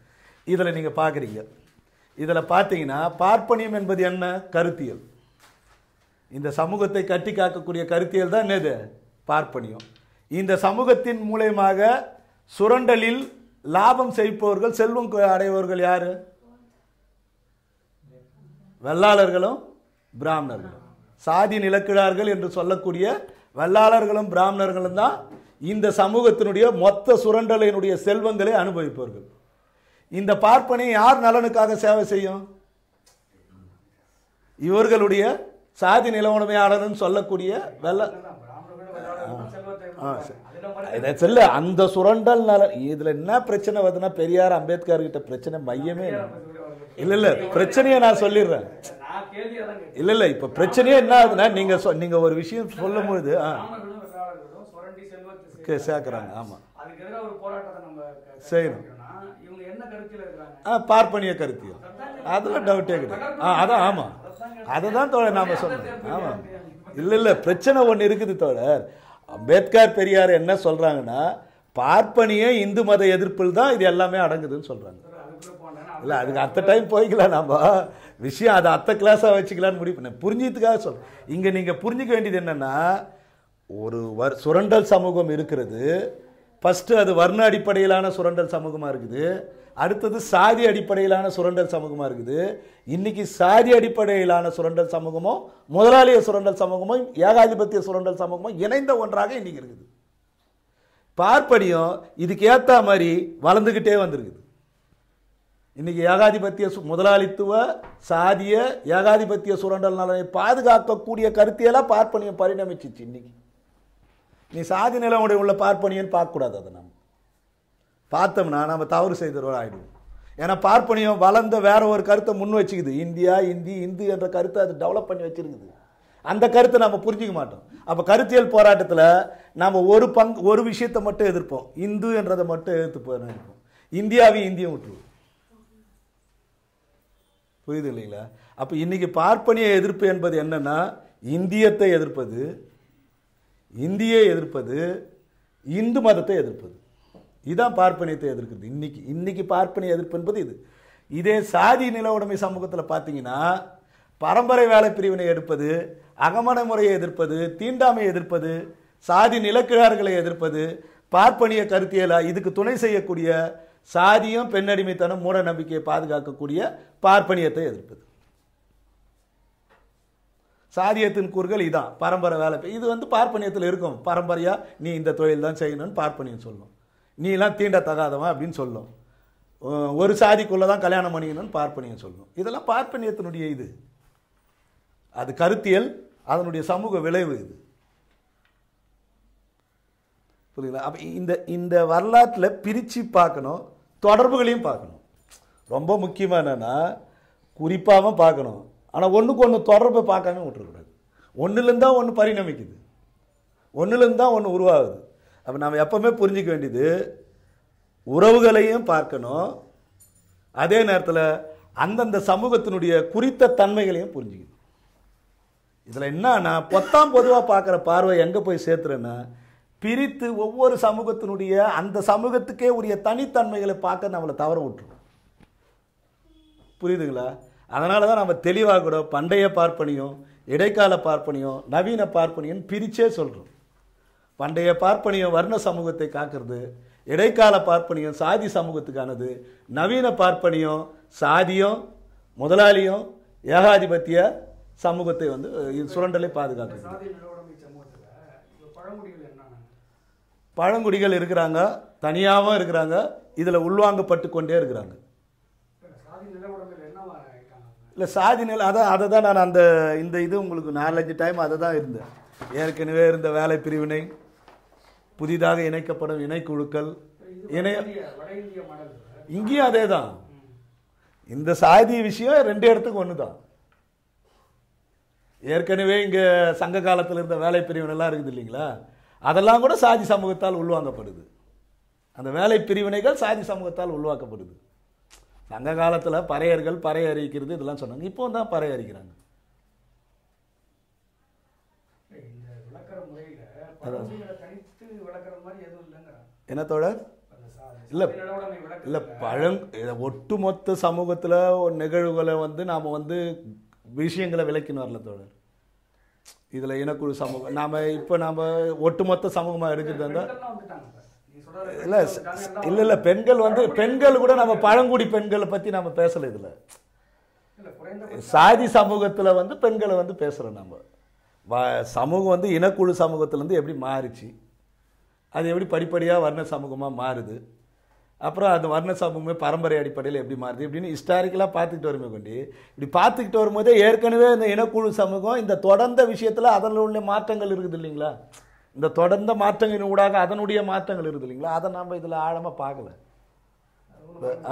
இதில் நீங்கள் பார்க்குறீங்க இதில் பார்த்தீங்கன்னா பார்ப்பனியம் என்பது என்ன கருத்தியல் இந்த சமூகத்தை கட்டி காக்கக்கூடிய கருத்தியல் தான் என்னது பார்ப்பனியம் இந்த சமூகத்தின் மூலயமாக சுரண்டலில் லாபம் செய்பவர்கள் செல்வம் அடைவர்கள் யார் வெள்ளாளர்களும் பிராமணர்களும் சாதி நிலக்கிழார்கள் என்று சொல்லக்கூடிய வெள்ளாளர்களும் பிராமணர்களும் தான் இந்த சமூகத்தினுடைய மொத்த சுரண்டலினுடைய செல்வங்களை அனுபவிப்பவர்கள் இந்த பார்ப்பனை யார் நலனுக்காக சேவை செய்யும் இவர்களுடைய சாதி நிலவனமையாளர்னு சொல்லக்கூடிய வெள்ள ஆ சரி அந்த சுரண்டல் நலன் இதில் என்ன பிரச்சனை வருதுன்னா பெரியார் அம்பேத்கர் கிட்ட பிரச்சனை மையமே இல்லை இல்லை பிரச்சனையை நான் சொல்லிடுறேன் இல்லை இல்லை இப்போ பிரச்சனையே என்ன ஆகுதுன்னா நீங்கள் சொ நீங்கள் ஒரு விஷயம் சொல்லும்பொழுது ஆ சேர்க்குறாங்க ஆமாம் செய்யணும் ஆ பார்ப்பனிய கருத்தியம் அதெல்லாம் டவுட்டே கிடையாது ஆ அதான் ஆமாம் அதுதான் தோழர் நாம் சொன்னோம் ஆமாம் இல்லை இல்லை பிரச்சனை ஒன்று இருக்குது தோழர் அம்பேத்கர் பெரியார் என்ன சொல்கிறாங்கன்னா பார்ப்பனிய இந்து மத எதிர்ப்பில் தான் இது எல்லாமே அடங்குதுன்னு சொல்கிறாங்க இல்லை அதுக்கு அத்த டைம் போய்க்கலாம் நம்ம விஷயம் அதை அத்த கிளாஸாக வச்சுக்கலான்னு முடிவு பண்ண புரிஞ்சதுக்காக சொல்கிறேன் இங்கே நீங்கள் புரிஞ்சிக்க வேண்டியது என்னென்னா ஒரு வர் சுரண்டல் சமூகம் இருக்கிறது ஃபஸ்ட்டு அது வர்ண அடிப்படையிலான சுரண்டல் சமூகமாக இருக்குது அடுத்தது சாதி அடிப்படையிலான சுரண்டல் சமூகமாக இருக்குது இன்றைக்கி சாதி அடிப்படையிலான சுரண்டல் சமூகமும் முதலாளிய சுரண்டல் சமூகமும் ஏகாதிபத்திய சுரண்டல் சமூகமும் இணைந்த ஒன்றாக இன்றைக்கி இருக்குது பார்ப்படியும் இதுக்கு ஏற்ற மாதிரி வளர்ந்துக்கிட்டே வந்திருக்குது இன்றைக்கி ஏகாதிபத்திய சு முதலாளித்துவ சாதிய ஏகாதிபத்திய சுரண்டல் நலனை பாதுகாக்கக்கூடிய கருத்தியெல்லாம் பார்ப்பனியம் பரிணமிச்சிச்சு இன்றைக்கி நீ சாதி நிலம் உடைய உள்ள பார்ப்பனியன்னு பார்க்கக்கூடாது அதை நம்ம பார்த்தோம்னா நம்ம தவறு செய்தவர்கள் ஆகிடுவோம் ஏன்னா பார்ப்பனியம் வளர்ந்த வேற ஒரு கருத்தை முன் வச்சுக்குது இந்தியா இந்தி இந்து என்ற கருத்தை அது டெவலப் பண்ணி வச்சிருக்குது அந்த கருத்தை நம்ம புரிஞ்சிக்க மாட்டோம் அப்போ கருத்தியல் போராட்டத்தில் நம்ம ஒரு பங்கு ஒரு விஷயத்தை மட்டும் எதிர்ப்போம் இந்து என்றதை மட்டும் எதிர்த்து போயிருப்போம் இந்தியாவையும் இந்தியும் விட்டுருவோம் புரியுது இல்லைங்களா அப்போ இன்றைக்கி பார்ப்பனிய எதிர்ப்பு என்பது என்னென்னா இந்தியத்தை எதிர்ப்பது இந்தியை எதிர்ப்பது இந்து மதத்தை எதிர்ப்பது இதுதான் பார்ப்பனியத்தை எதிர்க்கிறது இன்றைக்கி இன்றைக்கி பார்ப்பனிய எதிர்ப்பு என்பது இது இதே சாதி நில உடைமை சமூகத்தில் பார்த்தீங்கன்னா பரம்பரை வேலை பிரிவினை எடுப்பது அகமண முறையை எதிர்ப்பது தீண்டாமையை எதிர்ப்பது சாதி நிலக்கிழார்களை எதிர்ப்பது பார்ப்பனிய கருத்தியலா இதுக்கு துணை செய்யக்கூடிய சாதியும் பெண்ணடிமைத்தனம் மூட நம்பிக்கையை பாதுகாக்கக்கூடிய பார்ப்பனியத்தை எதிர்ப்பது சாதியத்தின் கூறுகள் இதான் பரம்பரை வேலை இது வந்து பார்ப்பனியத்தில் இருக்கும் பரம்பரையாக நீ இந்த தொழில் தான் செய்யணும்னு பார்ப்பனியம் சொல்லும் நீலாம் தீண்டத்தகாதவன் அப்படின்னு சொல்லும் ஒரு சாதிக்குள்ளே தான் கல்யாணம் பண்ணிக்கணும்னு பார்ப்பனியம் சொல்லும் இதெல்லாம் பார்ப்பனியத்தினுடைய இது அது கருத்தியல் அதனுடைய சமூக விளைவு இது புரியுங்களா அப்போ இந்த இந்த வரலாற்றில் பிரித்து பார்க்கணும் தொடர்புகளையும் பார்க்கணும் ரொம்ப முக்கியமாக என்னென்னா குறிப்பாகவும் பார்க்கணும் ஆனால் ஒன்றுக்கு ஒன்று தொடர்பை பார்க்காம விட்டுறக்கூடாது ஒன்றுலேருந்து தான் ஒன்று பரிணமிக்குது ஒன்றுலேருந்து தான் ஒன்று உருவாகுது அப்போ நாம் எப்போவுமே புரிஞ்சிக்க வேண்டியது உறவுகளையும் பார்க்கணும் அதே நேரத்தில் அந்தந்த சமூகத்தினுடைய குறித்த தன்மைகளையும் புரிஞ்சுக்கணும் இதில் என்னன்னா பொத்தாம் பொதுவாக பார்க்குற பார்வை எங்கே போய் சேர்த்துறேன்னா பிரித்து ஒவ்வொரு சமூகத்தினுடைய அந்த சமூகத்துக்கே உரிய தனித்தன்மைகளை பார்க்க நம்மளை தவற விட்டுருவோம் புரியுதுங்களா அதனால தான் நம்ம தெளிவாக கூட பண்டைய பார்ப்பனியும் இடைக்கால பார்ப்பனியும் நவீன பார்ப்பனியும் பிரிச்சே சொல்கிறோம் பண்டைய பார்ப்பனியம் வர்ண சமூகத்தை காக்கிறது இடைக்கால பார்ப்பனியம் சாதி சமூகத்துக்கானது நவீன பார்ப்பனியம் சாதியும் முதலாளியும் ஏகாதிபத்திய சமூகத்தை வந்து சுரண்டலை பாதுகாக்கிறது பழங்குடிகள் இருக்கிறாங்க தனியாகவும் இருக்கிறாங்க இதில் உள்வாங்கப்பட்டு கொண்டே இருக்கிறாங்க இல்லை சாதி நிலை அதான் அதை தான் நான் அந்த இந்த இது உங்களுக்கு நாலஞ்சு டைம் அதை தான் இருந்தேன் ஏற்கனவே இருந்த வேலை பிரிவினை புதிதாக இணைக்கப்படும் இணைக்குழுக்கள் இணைய இங்கேயும் அதே தான் இந்த சாதி விஷயம் ரெண்டு இடத்துக்கு ஒன்று தான் ஏற்கனவே இங்கே சங்க காலத்தில் இருந்த வேலை பிரிவினைலாம் இருக்குது இல்லைங்களா அதெல்லாம் கூட சாதி சமூகத்தால் உள்வாங்கப்படுது அந்த வேலை பிரிவினைகள் சாதி சமூகத்தால் உருவாக்கப்படுது சங்க காலத்தில் பறையர்கள் பறை அறிவிக்கிறது இதெல்லாம் சொன்னாங்க இப்போ தான் பறை அறிக்கிறாங்க என்ன தோழர் இல்லை இல்லை பழங் மொத்த சமூகத்தில் நிகழ்வுகளை வந்து நாம் வந்து விஷயங்களை விளக்கின்னு வரல தோழர் இதில் இனக்குழு சமூகம் நாம் இப்போ நாம் ஒட்டுமொத்த சமூகமாக எடுக்கிறது வந்து இல்லை இல்லை இல்லை பெண்கள் வந்து பெண்கள் கூட நம்ம பழங்குடி பெண்களை பற்றி நம்ம பேசலை இதில் சாதி சமூகத்தில் வந்து பெண்களை வந்து பேசுகிறோம் நம்ம சமூகம் வந்து இனக்குழு சமூகத்துலேருந்து எப்படி மாறிச்சு அது எப்படி படிப்படியாக வர்ண சமூகமாக மாறுது அப்புறம் அந்த வர்ண சமூகமே பரம்பரை அடிப்படையில் எப்படி மாறுது இப்படின்னு ஹிஸ்டாரிக்கலாக பார்த்துக்கிட்டு வருமே கொண்டு இப்படி பார்த்துக்கிட்டு வரும்போதே ஏற்கனவே இந்த இனக்குழு சமூகம் இந்த தொடர்ந்த விஷயத்தில் அதில் உள்ள மாற்றங்கள் இருக்குது இல்லைங்களா இந்த தொடர்ந்த மாற்றங்களின் ஊடாக அதனுடைய மாற்றங்கள் இருக்குது இல்லைங்களா அதை நாம் இதில் ஆழமாக பார்க்கல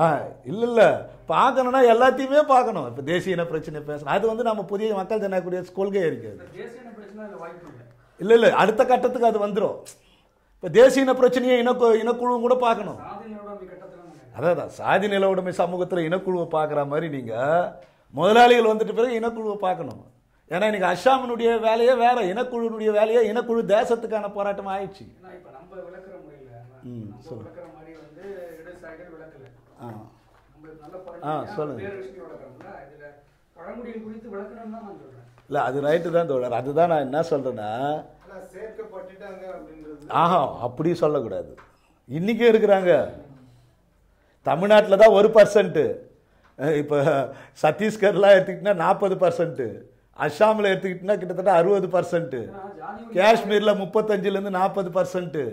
ஆ இல்லை இல்லை பார்க்கணும்னா எல்லாத்தையுமே பார்க்கணும் இப்போ தேசிய இன பிரச்சனை பேசணும் அது வந்து நம்ம புதிய மக்கள் தினக்கூடிய கொள்கை இருக்காது இல்லை இல்லை அடுத்த கட்டத்துக்கு அது வந்துடும் இப்போ தேசிய இன பிரச்சனையை இனக்கு இனக்குழுவும் கூட பார்க்கணும் அதான் சாதி நில உடைமை சமூகத்தில் இனக்குழுவை பார்க்குற மாதிரி நீங்கள் முதலாளிகள் வந்துட்டு பிறகு இனக்குழுவை பார்க்கணும் ஏன்னா இன்னைக்கு அஷாமினுடைய வேலையே வேற இனக்குழுனுடைய வேலையே இனக்குழு தேசத்துக்கான போராட்டம் ஆயிடுச்சு ம் சொல்லுங்க ஆ ஆ சொல்லுங்க இல்லை அது ரைட்டு தான் தோழர் அதுதான் நான் என்ன சொல்கிறேன்னா ஆஹா அப்படி சொல்லக்கூடாது இன்றைக்கும் இருக்கிறாங்க தமிழ்நாட்டில் தான் ஒரு பர்சன்ட்டு இப்போ சத்தீஸ்கர்லாம் எடுத்துக்கிட்டிங்கன்னா நாற்பது பர்சன்ட்டு அஸ்ஸாமில் எடுத்துக்கிட்டோம்னா கிட்டத்தட்ட அறுபது பர்சன்ட்டு காஷ்மீரில் முப்பத்தஞ்சுலேருந்து நாற்பது பர்சன்ட்டு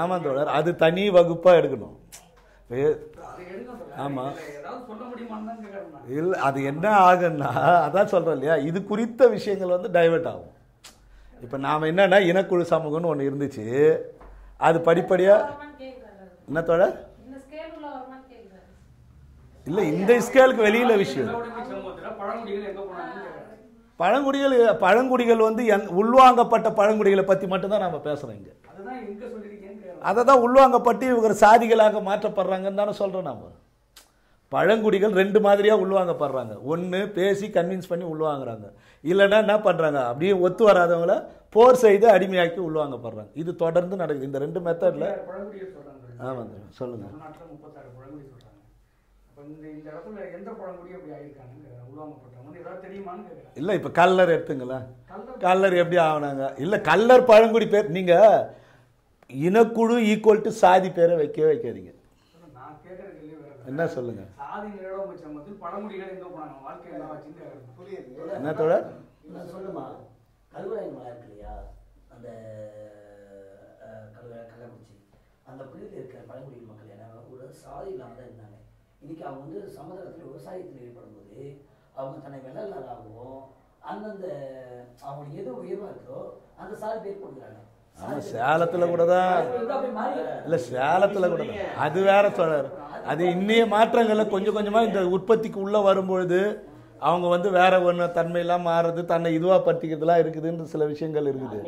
ஆமாம் தோழர் அது தனி வகுப்பாக எடுக்கணும் ஆமாம் இல்லை அது என்ன ஆகுன்னா அதான் சொல்கிறேன் இல்லையா இது குறித்த விஷயங்கள் வந்து டைவெர்ட் ஆகும் இப்போ நாம் என்னென்னா இனக்குழு சமூகம்னு ஒன்று இருந்துச்சு அது படிப்படியாக என்ன தோழர் இல்லை இந்த ஸ்கேலுக்கு வெளியில் விஷயம் பழங்குடிகள் பழங்குடிகள் வந்து உள்வாங்கப்பட்ட பழங்குடிகளை பற்றி மட்டும்தான் நாம் பேசுகிறோம் இங்கே அதை தான் உள்வாங்கப்பட்டு இவங்க சாதிகளாக மாற்றப்படுறாங்கன்னு தானே சொல்கிறோம் நாம் பழங்குடிகள் ரெண்டு மாதிரியாக உள்வாங்கப்படுறாங்க ஒன்று பேசி கன்வின்ஸ் பண்ணி உள்வாங்குறாங்க இல்லைன்னா என்ன பண்ணுறாங்க அப்படியே ஒத்து வராதவங்கள போர் செய்து அடிமையாக்கி உள்வாங்கப்படுறாங்க இது தொடர்ந்து நடக்குது இந்த ரெண்டு மெத்தடில் ஆமாங்க சொல்லுங்கள் இந்த இல்லை இப்போ கல்லர் எடுத்துங்களேன் கல்லர் எப்படி ஆகினாங்க இல்லை கல்லர் பழங்குடி பேர் நீங்கள் இனக்குழு ஈக்குவல் டு சாதி பேரை வைக்கவே வைக்காதீங்க என்ன சொல்லுங்க என்ன தோழர் சொல்லுமா இல்லையா அந்த கள்ளக்குறிச்சி அந்த இருக்கிற மக்கள் என்ன சாதி இல்லாமல் என்ன இன்னைக்கு அவங்க வந்து சமுதாயத்தில் விவசாயத்தில் ஈடுபடும் போது அவங்க தன்னை வெள்ளலாகவும் அந்தந்த அவங்களுக்கு எது உயர்வாக இருக்கோ அந்த சாலை பேர் கொடுக்குறாங்க சேலத்துல கூடதான் இல்ல சேலத்துல கூட அது வேற சொல்ற அது இன்னைய மாற்றங்கள்ல கொஞ்சம் கொஞ்சமா இந்த உற்பத்திக்கு உள்ள வரும்பொழுது அவங்க வந்து வேற ஒன்று தன்மையெல்லாம் மாறுறது தன்னை இதுவாக பற்றிக்கிறதுலாம் இருக்குதுன்ற சில விஷயங்கள் இருக்குது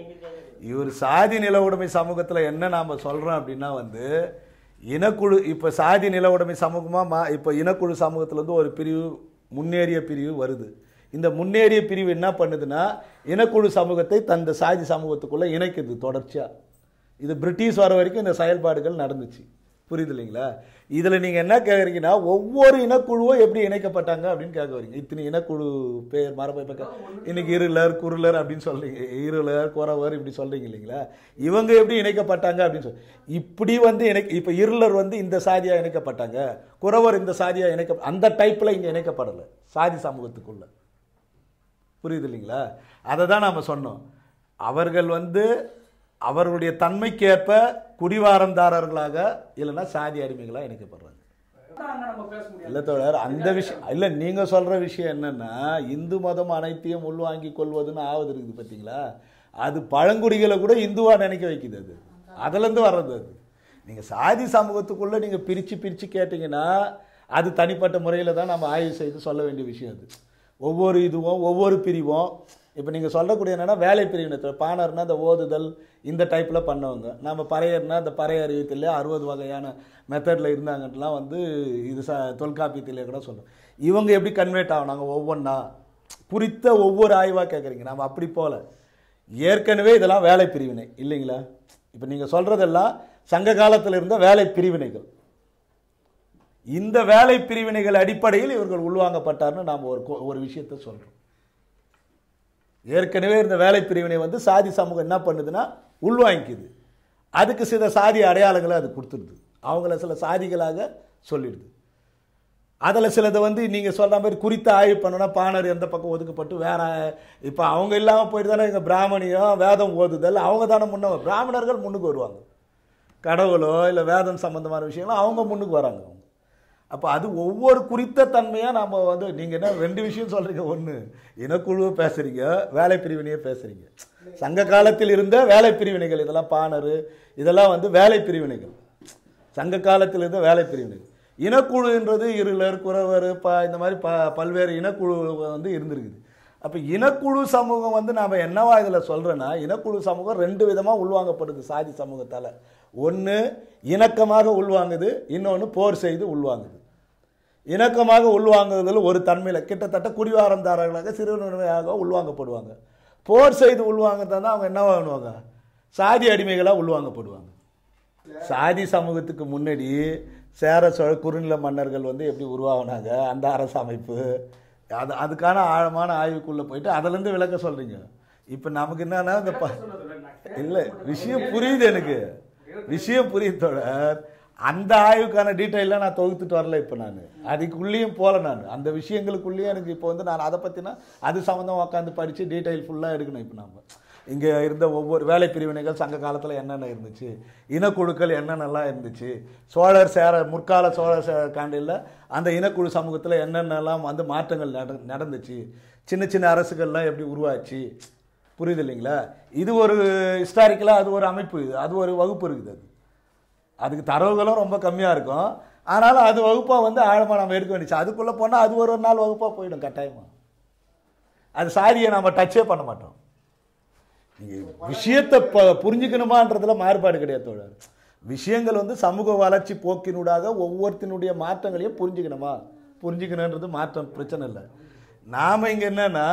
இவர் சாதி நில உடைமை சமூகத்துல என்ன நாம சொல்றோம் அப்படின்னா வந்து இனக்குழு இப்போ சாதி நில உடைமை சமூகமாக மா இப்போ இனக்குழு சமூகத்துலேருந்து ஒரு பிரிவு முன்னேறிய பிரிவு வருது இந்த முன்னேறிய பிரிவு என்ன பண்ணுதுன்னா இனக்குழு சமூகத்தை தந்த சாதி சமூகத்துக்குள்ளே இணைக்குது தொடர்ச்சியாக இது பிரிட்டிஷ் வர வரைக்கும் இந்த செயல்பாடுகள் நடந்துச்சு புரியுது இல்லைங்களா இதில் நீங்கள் என்ன கேட்குறீங்கன்னா ஒவ்வொரு இனக்குழுவும் எப்படி இணைக்கப்பட்டாங்க அப்படின்னு கேட்க வரீங்க இத்தனை இனக்குழு பேர் மரபை பக்கம் இன்னைக்கு இருளர் குருளர் அப்படின்னு சொல்கிறீங்க இருளர் குறவர் இப்படி சொல்கிறீங்க இல்லைங்களா இவங்க எப்படி இணைக்கப்பட்டாங்க அப்படின்னு சொல்லி இப்படி வந்து இணை இப்போ இருளர் வந்து இந்த சாதியாக இணைக்கப்பட்டாங்க குறவர் இந்த சாதியாக இணைக்க அந்த டைப்பில் இங்கே இணைக்கப்படலை சாதி சமூகத்துக்குள்ளே புரியுது இல்லைங்களா அதை தான் நாம் சொன்னோம் அவர்கள் வந்து அவர்களுடைய தன்மைக்கேற்ப குடிவாரந்தாரர்களாக இல்லைன்னா சாதி அடிமைகளாக இணைக்கப்படுறாங்க இல்லை தோழர் அந்த விஷயம் இல்லை நீங்கள் சொல்கிற விஷயம் என்னென்னா இந்து மதம் அனைத்தையும் உள்வாங்கி கொள்வதுன்னு ஆவது இருக்குது பார்த்தீங்களா அது பழங்குடிகளை கூட இந்துவாக நினைக்க வைக்குது அது அதுலேருந்து வர்றது அது நீங்கள் சாதி சமூகத்துக்குள்ளே நீங்கள் பிரித்து பிரித்து கேட்டிங்கன்னா அது தனிப்பட்ட முறையில் தான் நம்ம ஆய்வு செய்து சொல்ல வேண்டிய விஷயம் அது ஒவ்வொரு இதுவும் ஒவ்வொரு பிரிவும் இப்போ நீங்கள் சொல்லக்கூடிய என்னென்னா வேலை பிரிவினை பாணர்னா இந்த ஓதுதல் இந்த டைப்பில் பண்ணவங்க நம்ம பறையர்னா இந்த பறைய அறிவித்திலே அறுபது வகையான மெத்தடில் இருந்தாங்கலாம் வந்து இது ச தொல்காப்பியத்திலே கூட சொல்கிறோம் இவங்க எப்படி கன்வெர்ட் ஆகணும் நாங்கள் ஒவ்வொன்றா குறித்த ஒவ்வொரு ஆய்வாக கேட்குறீங்க நம்ம அப்படி போகல ஏற்கனவே இதெல்லாம் வேலை பிரிவினை இல்லைங்களா இப்போ நீங்கள் சொல்கிறதெல்லாம் சங்க காலத்தில் இருந்த வேலை பிரிவினைகள் இந்த வேலை பிரிவினைகள் அடிப்படையில் இவர்கள் உள்வாங்கப்பட்டார்னு நாம் ஒரு ஒரு விஷயத்தை சொல்கிறோம் ஏற்கனவே இந்த வேலை பிரிவினை வந்து சாதி சமூகம் என்ன பண்ணுதுன்னா உள்வாங்கிக்குது அதுக்கு சில சாதி அடையாளங்களை அது கொடுத்துருது அவங்கள சில சாதிகளாக சொல்லிடுது அதில் சிலது வந்து நீங்கள் சொல்கிற மாதிரி குறித்த ஆய்வு பண்ணோன்னா பாணர் எந்த பக்கம் ஒதுக்கப்பட்டு வேற இப்போ அவங்க இல்லாமல் போயிட்டு தானே எங்கள் பிராமணியம் வேதம் ஓதுதல் அவங்க தானே முன்னே பிராமணர்கள் முன்னுக்கு வருவாங்க கடவுளோ இல்லை வேதம் சம்மந்தமான விஷயங்களோ அவங்க முன்னுக்கு வராங்க அப்போ அது ஒவ்வொரு குறித்த தன்மையாக நாம் வந்து நீங்கள் என்ன ரெண்டு விஷயம் சொல்கிறீங்க ஒன்று இனக்குழு பேசுகிறீங்க வேலை பிரிவினையை பேசுகிறீங்க சங்க காலத்தில் இருந்த வேலை பிரிவினைகள் இதெல்லாம் பாணர் இதெல்லாம் வந்து வேலை பிரிவினைகள் சங்க காலத்தில் இருந்த வேலை பிரிவினைகள் இனக்குழுன்றது இருளர் குறவர் ப இந்த மாதிரி ப பல்வேறு இனக்குழு வந்து இருந்திருக்குது அப்போ இனக்குழு சமூகம் வந்து நாம் என்னவா இதில் சொல்கிறேன்னா இனக்குழு சமூகம் ரெண்டு விதமாக உள்வாங்கப்படுது சாதி சமூகத்தால் ஒன்று இணக்கமாக உள்வாங்குது இன்னொன்று போர் செய்து உள்வாங்குது இணக்கமாக உள்வாங்குதல் ஒரு தன்மையில் கிட்டத்தட்ட குடிவாரந்தாரர்களாக சிறுவர்களாக உள்வாங்கப்படுவாங்க போர் செய்து உள்வாங்க தான் அவங்க என்ன வாங்குவாங்க சாதி அடிமைகளாக உள்வாங்கப்படுவாங்க சாதி சமூகத்துக்கு முன்னாடி சேர சோழ குறுநில மன்னர்கள் வந்து எப்படி உருவாகினாங்க அந்த அரசு அமைப்பு அது அதுக்கான ஆழமான ஆய்வுக்குள்ளே போயிட்டு அதுலேருந்து விளக்க சொல்கிறீங்க இப்போ நமக்கு என்னன்னா இந்த இல்லை விஷயம் புரியுது எனக்கு விஷயம் புரியுதோட அந்த ஆய்வுக்கான டீட்டெயிலாம் நான் தொகுத்துட்டு வரல இப்போ நான் அதுக்குள்ளேயும் போகல நான் அந்த விஷயங்களுக்குள்ளேயும் எனக்கு இப்போ வந்து நான் அதை பற்றினா அது சம்மந்தம் உட்காந்து படித்து டீட்டெயில் ஃபுல்லாக எடுக்கணும் இப்போ நம்ம இங்கே இருந்த ஒவ்வொரு வேலை பிரிவினைகள் சங்க காலத்தில் என்னென்ன இருந்துச்சு இனக்குழுக்கள் என்னென்னலாம் இருந்துச்சு சோழர் சேர முற்கால சோழர் காண்டியில் அந்த இனக்குழு சமூகத்தில் என்னென்னலாம் வந்து மாற்றங்கள் நடந்துச்சு சின்ன சின்ன அரசுகள்லாம் எப்படி உருவாச்சு புரியுது இல்லைங்களா இது ஒரு ஹிஸ்டாரிக்கலாக அது ஒரு அமைப்பு இது அது ஒரு வகுப்பு இருக்குது அது அதுக்கு தரவுகளும் ரொம்ப கம்மியாக இருக்கும் ஆனாலும் அது வகுப்பாக வந்து ஆழமாக நம்ம எடுக்க வேண்டிச்சு அதுக்குள்ளே போனால் அது ஒரு ஒரு நாள் வகுப்பாக போயிடும் கட்டாயமாக அது சாரியை நம்ம டச்சே பண்ண மாட்டோம் நீங்கள் விஷயத்தை ப புரிஞ்சுக்கணுமான்றதுல மாறுபாடு கிடையாது தோழர் விஷயங்கள் வந்து சமூக வளர்ச்சி போக்கினூடாக ஒவ்வொருத்தினுடைய மாற்றங்களையும் புரிஞ்சுக்கணுமா புரிஞ்சுக்கணுன்றது மாற்றம் பிரச்சனை இல்லை நாம் இங்கே என்னென்னா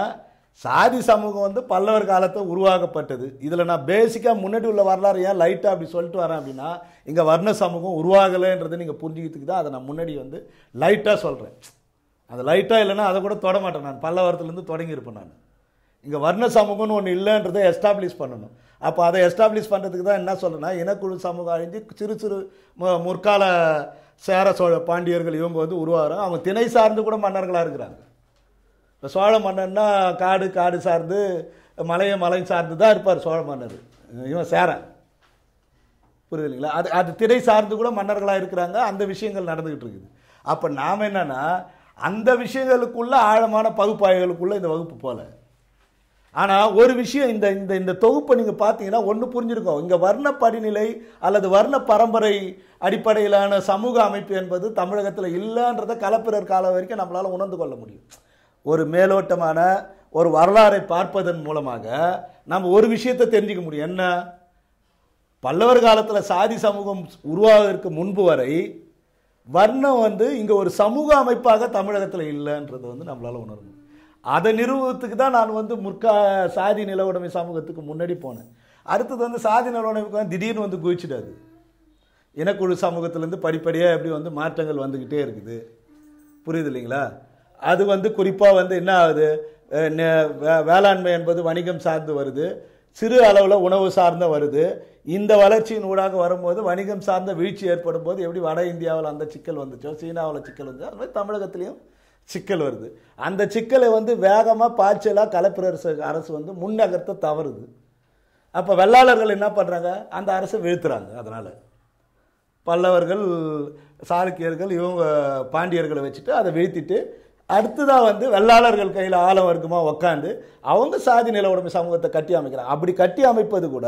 சாதி சமூகம் வந்து பல்லவர் காலத்தை உருவாக்கப்பட்டது இதில் நான் பேசிக்காக முன்னாடி உள்ள வரலாறு ஏன் லைட்டாக அப்படி சொல்லிட்டு வரேன் அப்படின்னா இங்கே வர்ண சமூகம் உருவாகலைன்றது நீங்கள் புரிஞ்சுக்கிறதுக்கு தான் அதை நான் முன்னாடி வந்து லைட்டாக சொல்கிறேன் அது லைட்டாக இல்லைன்னா அதை கூட தொட மாட்டேன் நான் பல்லவரத்துலேருந்து தொடங்கியிருப்பேன் நான் இங்கே வர்ண சமூகம்னு ஒன்று இல்லைன்றதை எஸ்டாப்ளிஷ் பண்ணணும் அப்போ அதை எஸ்டாப்ளிஷ் பண்ணுறதுக்கு தான் என்ன சொல்கிறேன்னா இனக்குழு சமூகம் அழிஞ்சு சிறு சிறு மு முற்கால சேர சோழ பாண்டியர்கள் இவங்க வந்து உருவாகிறோம் அவங்க திணை சார்ந்து கூட மன்னர்களாக இருக்கிறாங்க இப்போ சோழ மன்னன்னா காடு காடு சார்ந்து மலையை மலை சார்ந்து தான் இருப்பார் சோழ மன்னர் இவன் சேரன் புரியுதுங்களா அது அது திரை சார்ந்து கூட மன்னர்களாக இருக்கிறாங்க அந்த விஷயங்கள் நடந்துக்கிட்டு இருக்குது அப்போ நாம் என்னென்னா அந்த விஷயங்களுக்குள்ள ஆழமான பகுப்பாய்களுக்குள்ளே இந்த வகுப்பு போகல ஆனால் ஒரு விஷயம் இந்த இந்த இந்த தொகுப்பை நீங்கள் பார்த்தீங்கன்னா ஒன்று புரிஞ்சுருக்கோம் இங்கே வர்ண படிநிலை அல்லது வர்ண பரம்பரை அடிப்படையிலான சமூக அமைப்பு என்பது தமிழகத்தில் இல்லைன்றதை கலப்பிறர் காலம் வரைக்கும் நம்மளால் உணர்ந்து கொள்ள முடியும் ஒரு மேலோட்டமான ஒரு வரலாறை பார்ப்பதன் மூலமாக நாம் ஒரு விஷயத்தை தெரிஞ்சுக்க முடியும் என்ன பல்லவர் காலத்தில் சாதி சமூகம் உருவாவதற்கு முன்பு வரை வர்ணம் வந்து இங்கே ஒரு சமூக அமைப்பாக தமிழகத்தில் இல்லைன்றது வந்து நம்மளால் உணரணும் அதை நிறுவனத்துக்கு தான் நான் வந்து முற்கா சாதி நில உடைமை சமூகத்துக்கு முன்னாடி போனேன் அடுத்தது வந்து சாதி நில உடைமைக்கு வந்து திடீர்னு வந்து குவிச்சிடாது இனக்குழு சமூகத்திலேருந்து படிப்படியாக எப்படி வந்து மாற்றங்கள் வந்துக்கிட்டே இருக்குது புரியுது இல்லைங்களா அது வந்து குறிப்பாக வந்து என்ன ஆகுது வேளாண்மை என்பது வணிகம் சார்ந்து வருது சிறு அளவில் உணவு சார்ந்த வருது இந்த வளர்ச்சியின் ஊடாக வரும்போது வணிகம் சார்ந்த வீழ்ச்சி ஏற்படும் போது எப்படி வட இந்தியாவில் அந்த சிக்கல் வந்துச்சோ சீனாவில் சிக்கல் வந்துச்சோ அது மாதிரி தமிழகத்துலேயும் சிக்கல் வருது அந்த சிக்கலை வந்து வேகமாக பாய்ச்சலாக கலப்பிரரசு அரசு வந்து முன்னகர்த்த தவறுது அப்போ வெள்ளாளர்கள் என்ன பண்ணுறாங்க அந்த அரசை வீழ்த்துறாங்க அதனால் பல்லவர்கள் சாளுக்கியர்கள் இவங்க பாண்டியர்களை வச்சுட்டு அதை வீழ்த்திட்டு அடுத்ததாக வந்து வெள்ளாளர்கள் கையில் ஆழம் இருக்குமா உக்காந்து அவங்க சாதி நில உடம்பு சமூகத்தை கட்டி அமைக்கிறாங்க அப்படி கட்டி அமைப்பது கூட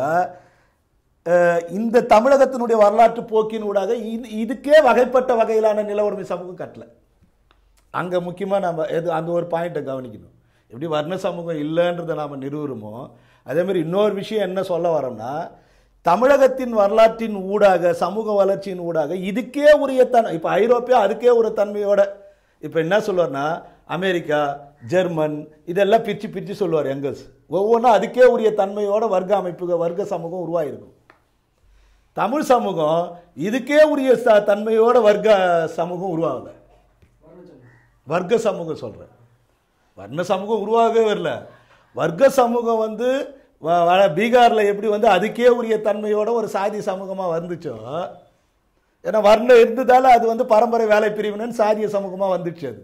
இந்த தமிழகத்தினுடைய வரலாற்று போக்கின் ஊடாக இது இதுக்கே வகைப்பட்ட வகையிலான நில உடைமை சமூகம் கட்டலை அங்கே முக்கியமாக நம்ம எது அந்த ஒரு பாயிண்ட்டை கவனிக்கணும் எப்படி வர்ண சமூகம் இல்லைன்றதை நாம் நிறுவனமோ அதேமாதிரி இன்னொரு விஷயம் என்ன சொல்ல வரோம்னா தமிழகத்தின் வரலாற்றின் ஊடாக சமூக வளர்ச்சியின் ஊடாக இதுக்கே உரிய தன் இப்போ ஐரோப்பியா அதுக்கே ஒரு தன்மையோட இப்போ என்ன சொல்லுவார்னா அமெரிக்கா ஜெர்மன் இதெல்லாம் பிரித்து பிரித்து சொல்லுவார் எங்கல்ஸ் ஒவ்வொன்றும் அதுக்கே உரிய தன்மையோட வர்க்க அமைப்பு வர்க்க சமூகம் உருவாகிருக்கும் தமிழ் சமூகம் இதுக்கே உரிய ச தன்மையோட வர்க்க சமூகம் உருவாகலை வர்க்க சமூகம் சொல்கிறேன் வர்ண சமூகம் உருவாகவே வரல வர்க்க சமூகம் வந்து பீகாரில் எப்படி வந்து அதுக்கே உரிய தன்மையோட ஒரு சாதி சமூகமாக வந்துச்சோ ஏன்னா வர்ணம் இருந்ததால் அது வந்து பரம்பரை வேலை பிரிவினைன்னு சாதிய சமூகமாக வந்துச்சு அது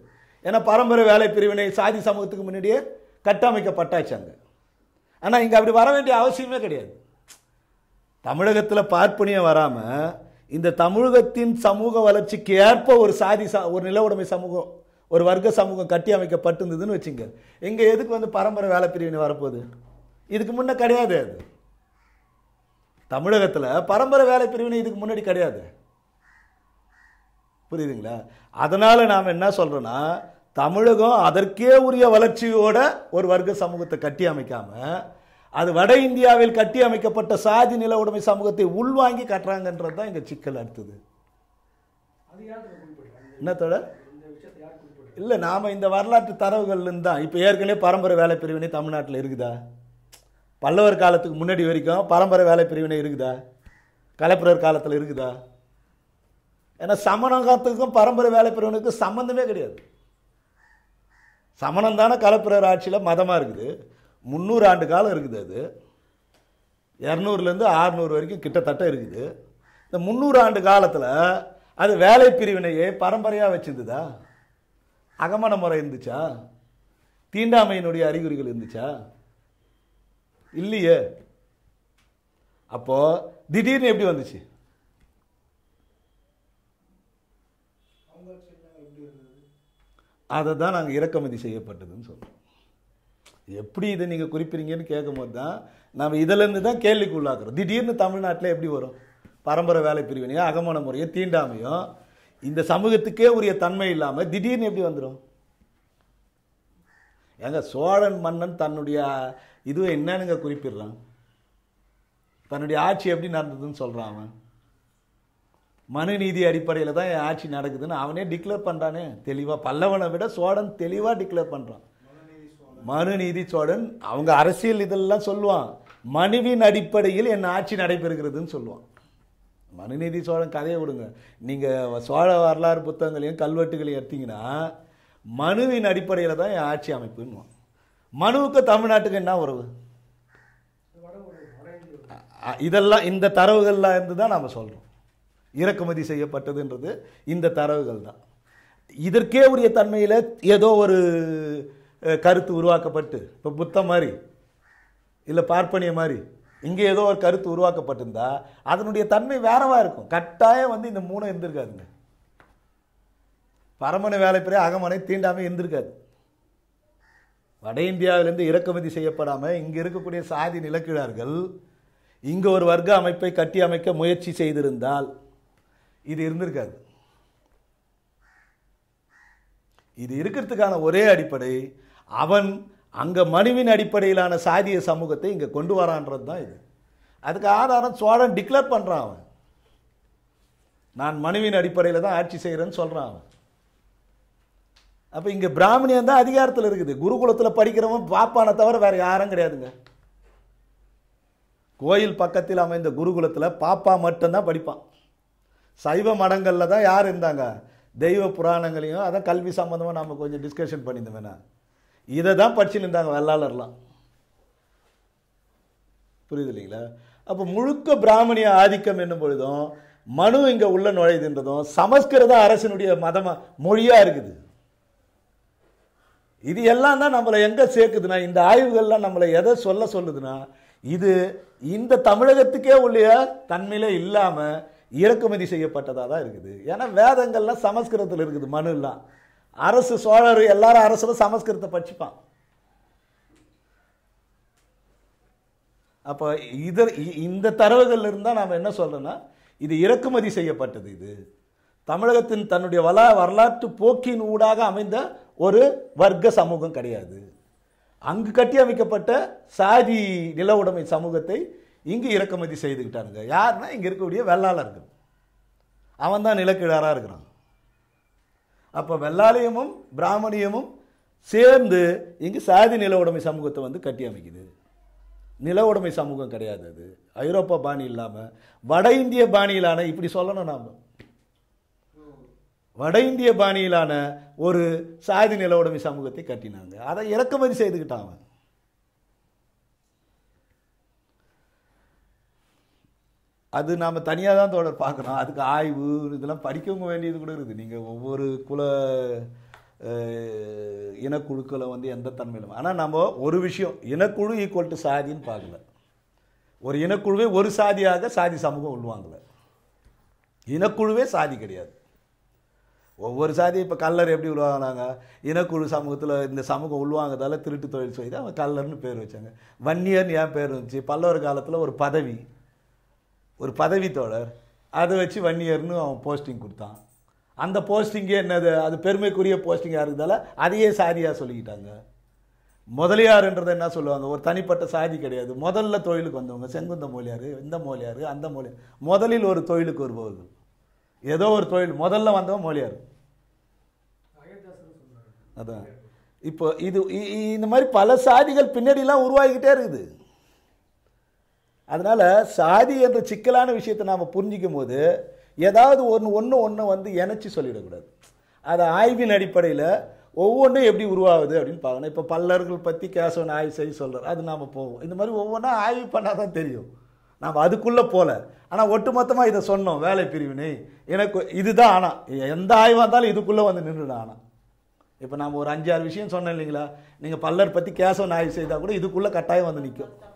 ஏன்னா பரம்பரை வேலை பிரிவினை சாதி சமூகத்துக்கு முன்னாடியே கட்டமைக்கப்பட்டாச்சு அங்கே ஆனால் இங்கே அப்படி வர வேண்டிய அவசியமே கிடையாது தமிழகத்தில் பார்ப்பனியம் வராமல் இந்த தமிழகத்தின் சமூக வளர்ச்சிக்கு ஏற்ப ஒரு சாதி ஒரு நில உடைமை சமூகம் ஒரு வர்க்க சமூகம் கட்டி அமைக்கப்பட்டிருந்ததுன்னு வச்சுங்க இங்கே எதுக்கு வந்து பரம்பரை வேலை பிரிவினை வரப்போகுது இதுக்கு முன்னே கிடையாது அது தமிழகத்தில் பரம்பரை வேலை பிரிவினை இதுக்கு முன்னாடி கிடையாது புரியுதுங்களா அதனால் நாம் என்ன சொல்கிறோன்னா தமிழகம் அதற்கே உரிய வளர்ச்சியோட ஒரு வர்க்க சமூகத்தை கட்டி அமைக்காமல் அது வட இந்தியாவில் கட்டி அமைக்கப்பட்ட சாதி நில உடைமை சமூகத்தை உள்வாங்கி கட்டுறாங்கன்றது தான் எங்கள் சிக்கல் அடுத்தது என்னத்தோட இல்லை நாம் இந்த வரலாற்று தரவுகள்லேருந்து தான் இப்போ ஏற்கனவே பரம்பரை வேலை பிரிவினை தமிழ்நாட்டில் இருக்குதா பல்லவர் காலத்துக்கு முன்னாடி வரைக்கும் பரம்பரை வேலை பிரிவினை இருக்குதா கலப்புரர் காலத்தில் இருக்குதா ஏன்னா சமணகத்துக்கும் பரம்பரை வேலை பெறுவனுக்கும் சம்மந்தமே கிடையாது சமணம் தானே கலப்பிரர் ஆட்சியில் மதமாக இருக்குது முந்நூறு ஆண்டு காலம் இருக்குது அது இரநூறுலேருந்து ஆறுநூறு வரைக்கும் கிட்டத்தட்ட இருக்குது இந்த முந்நூறு ஆண்டு காலத்தில் அது வேலை பிரிவினையே பரம்பரையாக வச்சுருந்துதா அகமண முறை இருந்துச்சா தீண்டாமையினுடைய அறிகுறிகள் இருந்துச்சா இல்லையே அப்போது திடீர்னு எப்படி வந்துச்சு அதை தான் நாங்கள் இறக்குமதி செய்யப்பட்டதுன்னு சொல்கிறோம் எப்படி இதை நீங்கள் கேட்கும் கேட்கும்போது தான் நம்ம இதிலேருந்து தான் கேள்விக்கு உள்ளாக்குறோம் திடீர்னு தமிழ்நாட்டில் எப்படி வரும் பரம்பரை வேலை பிரிவினையோ அகமான முறையோ தீண்டாமையோ இந்த சமூகத்துக்கே உரிய தன்மை இல்லாமல் திடீர்னு எப்படி வந்துடும் ஏங்க சோழன் மன்னன் தன்னுடைய இதுவை என்னன்னுங்க குறிப்பிடுறான் தன்னுடைய ஆட்சி எப்படி நடந்ததுன்னு சொல்கிறான் அவன் மனுநீதி அடிப்படையில் தான் ஆட்சி நடக்குதுன்னு அவனே டிக்ளேர் பண்ணுறானே தெளிவாக பல்லவனை விட சோழன் தெளிவாக டிக்ளேர் பண்ணுறான் மனுநீதி சோழன் அவங்க அரசியல் இதெல்லாம் சொல்லுவான் மனுவின் அடிப்படையில் என் ஆட்சி நடைபெறுகிறதுன்னு சொல்லுவான் மனுநீதி சோழன் கதையை விடுங்க நீங்கள் சோழ வரலாறு புத்தகங்களையும் கல்வெட்டுகளையும் எடுத்தீங்கன்னா மனுவின் அடிப்படையில் தான் என் ஆட்சி அமைப்புன்னுவான் மனுவுக்கு தமிழ்நாட்டுக்கு என்ன உறவு இதெல்லாம் இந்த தரவுகள்லாம் இருந்து தான் நம்ம சொல்கிறோம் இறக்குமதி செய்யப்பட்டதுன்றது இந்த தரவுகள் தான் இதற்கே உரிய தன்மையில் ஏதோ ஒரு கருத்து உருவாக்கப்பட்டு இப்போ புத்த மாதிரி இல்லை பார்ப்பனிய மாதிரி இங்கே ஏதோ ஒரு கருத்து உருவாக்கப்பட்டிருந்தா அதனுடைய தன்மை வேறவா இருக்கும் கட்டாயம் வந்து இந்த மூணு எந்திருக்காதுங்க பரமனை வேலைப்பிரிய அகமனை தீண்டாமல் எந்திருக்காது வட இந்தியாவிலேருந்து இறக்குமதி செய்யப்படாமல் இங்கே இருக்கக்கூடிய சாதி நிலக்கிழார்கள் இங்கே ஒரு வர்க்க அமைப்பை கட்டி அமைக்க முயற்சி செய்திருந்தால் இது இருந்திருக்காது இது இருக்கிறதுக்கான ஒரே அடிப்படை அவன் அங்கே மனுவின் அடிப்படையிலான சாதிய சமூகத்தை இங்கே கொண்டு வரான்றது தான் இது அதுக்கு ஆதாரம் சோழன் டிக்ளேர் பண்ணுறான் அவன் நான் மனுவின் அடிப்படையில் தான் ஆட்சி செய்கிறேன்னு சொல்கிறான் அவன் அப்போ இங்கே பிராமணியம் தான் அதிகாரத்தில் இருக்குது குருகுலத்தில் படிக்கிறவன் பாப்பானை தவிர வேறு யாரும் கிடையாதுங்க கோயில் பக்கத்தில் அமைந்த குருகுலத்தில் பாப்பா மட்டும்தான் படிப்பான் சைவ மடங்களில் தான் யார் இருந்தாங்க தெய்வ புராணங்களையும் அதான் கல்வி சம்மந்தமாக நம்ம கொஞ்சம் டிஸ்கஷன் பண்ணியிருந்தோம் இதை தான் படிச்சுன்னு இருந்தாங்க வெள்ளாளர்லாம் புரியுது இல்லைங்களா அப்போ முழுக்க பிராமணிய ஆதிக்கம் என்னும் பொழுதும் மனு இங்கே உள்ள நுழையுதுன்றதும் சமஸ்கிருதம் அரசனுடைய மதமாக மொழியாக இருக்குது இது எல்லாம் தான் நம்மளை எங்கே சேர்க்குதுன்னா இந்த ஆய்வுகள்லாம் நம்மளை எதை சொல்ல சொல்லுதுன்னா இது இந்த தமிழகத்துக்கே உள்ளே தன்மையில் இல்லாமல் இறக்குமதி செய்யப்பட்டதாக தான் இருக்குது ஏன்னா வேதங்கள்லாம் சமஸ்கிருதத்தில் இருக்குது மனுலாம் அரசு சோழர் எல்லாரும் அரசுல சமஸ்கிருதத்தை படிச்சுப்பான் அப்போ இதர் இந்த தரவுகள் இருந்தால் நாம் என்ன சொல்கிறேன்னா இது இறக்குமதி செய்யப்பட்டது இது தமிழகத்தின் தன்னுடைய வள வரலாற்று போக்கின் ஊடாக அமைந்த ஒரு வர்க்க சமூகம் கிடையாது அங்கு கட்டி அமைக்கப்பட்ட சாதி நில உடைமை சமூகத்தை இங்கே இறக்குமதி செய்துக்கிட்டானுங்க யாருன்னா இங்கே இருக்கக்கூடிய வெள்ளாளர்கள் அவன் தான் நிலக்கிழாராக இருக்கிறான் அப்போ வெள்ளாலயமும் பிராமணியமும் சேர்ந்து இங்கு சாதி நில உடைமை சமூகத்தை வந்து கட்டி அமைக்குது நில உடைமை சமூகம் கிடையாது அது ஐரோப்பா பாணி இல்லாமல் வட இந்திய பாணியிலான இப்படி சொல்லணும் நாம் வட இந்திய பாணியிலான ஒரு சாதி நில உடைமை சமூகத்தை கட்டினாங்க அதை இறக்குமதி செய்துக்கிட்டான் அது நாம் தனியாக தான் தொடர் பார்க்குறோம் அதுக்கு ஆய்வு இதெல்லாம் படிக்கவங்க வேண்டியது கூட இருக்குது நீங்கள் ஒவ்வொரு குல இனக்குழுக்களை வந்து எந்த தன்மையிலும் ஆனால் நம்ம ஒரு விஷயம் இனக்குழு ஈக்குவல் டு சாதின்னு பார்க்கல ஒரு இனக்குழுவே ஒரு சாதியாக சாதி சமூகம் உள்வாங்கல இனக்குழுவே சாதி கிடையாது ஒவ்வொரு சாதி இப்போ கல்லர் எப்படி உள்வாங்கினாங்க இனக்குழு சமூகத்தில் இந்த சமூகம் உள்வாங்கிறதால திருட்டு தொழில் செய்து அவங்க கல்லர்னு பேர் வச்சாங்க வன்னியர்னு ஏன் பேர் இருந்துச்சு பல்லவர் காலத்தில் ஒரு பதவி ஒரு பதவி தோழர் அதை வச்சு வன்னியர்னு இயர்னு அவன் போஸ்டிங் கொடுத்தான் அந்த போஸ்டிங்கே என்னது அது பெருமைக்குரிய போஸ்டிங்காக இருந்தால அதையே சாதியாக சொல்லிக்கிட்டாங்க முதலியார்ன்றதை என்ன சொல்லுவாங்க ஒரு தனிப்பட்ட சாதி கிடையாது முதல்ல தொழிலுக்கு வந்தவங்க செங்குந்த மொழியார் இந்த மொழியார் அந்த மொழியார் முதலில் ஒரு தொழிலுக்கு வருபவர்கள் ஏதோ ஒரு தொழில் முதல்ல வந்தவன் மொழியார் அதான் இப்போ இது இந்த மாதிரி பல சாதிகள் பின்னாடிலாம் உருவாகிக்கிட்டே இருக்குது அதனால் சாதி என்ற சிக்கலான விஷயத்தை நாம் புரிஞ்சிக்கும் போது ஏதாவது ஒன்று ஒன்று ஒன்று வந்து இணைச்சி சொல்லிடக்கூடாது அதை ஆய்வின் அடிப்படையில் ஒவ்வொன்றும் எப்படி உருவாகுது அப்படின்னு பார்க்கணும் இப்போ பல்லர்கள் பற்றி கேசவன் ஆய்வு செய்ய சொல்கிறார் அது நாம் போவோம் இந்த மாதிரி ஒவ்வொன்றா ஆய்வு பண்ணால் தான் தெரியும் நாம் அதுக்குள்ளே போகல ஆனால் ஒட்டுமொத்தமாக இதை சொன்னோம் வேலை பிரிவினை எனக்கு இதுதான் ஆனால் எந்த ஆய்வாக இருந்தாலும் இதுக்குள்ளே வந்து நின்றுடும் ஆனால் இப்போ நாம் ஒரு அஞ்சாறு விஷயம் சொன்னோம் இல்லைங்களா நீங்கள் பல்லர் பற்றி கேசவன் ஆய்வு செய்தால் கூட இதுக்குள்ளே கட்டாயம் வந்து நிற்கும்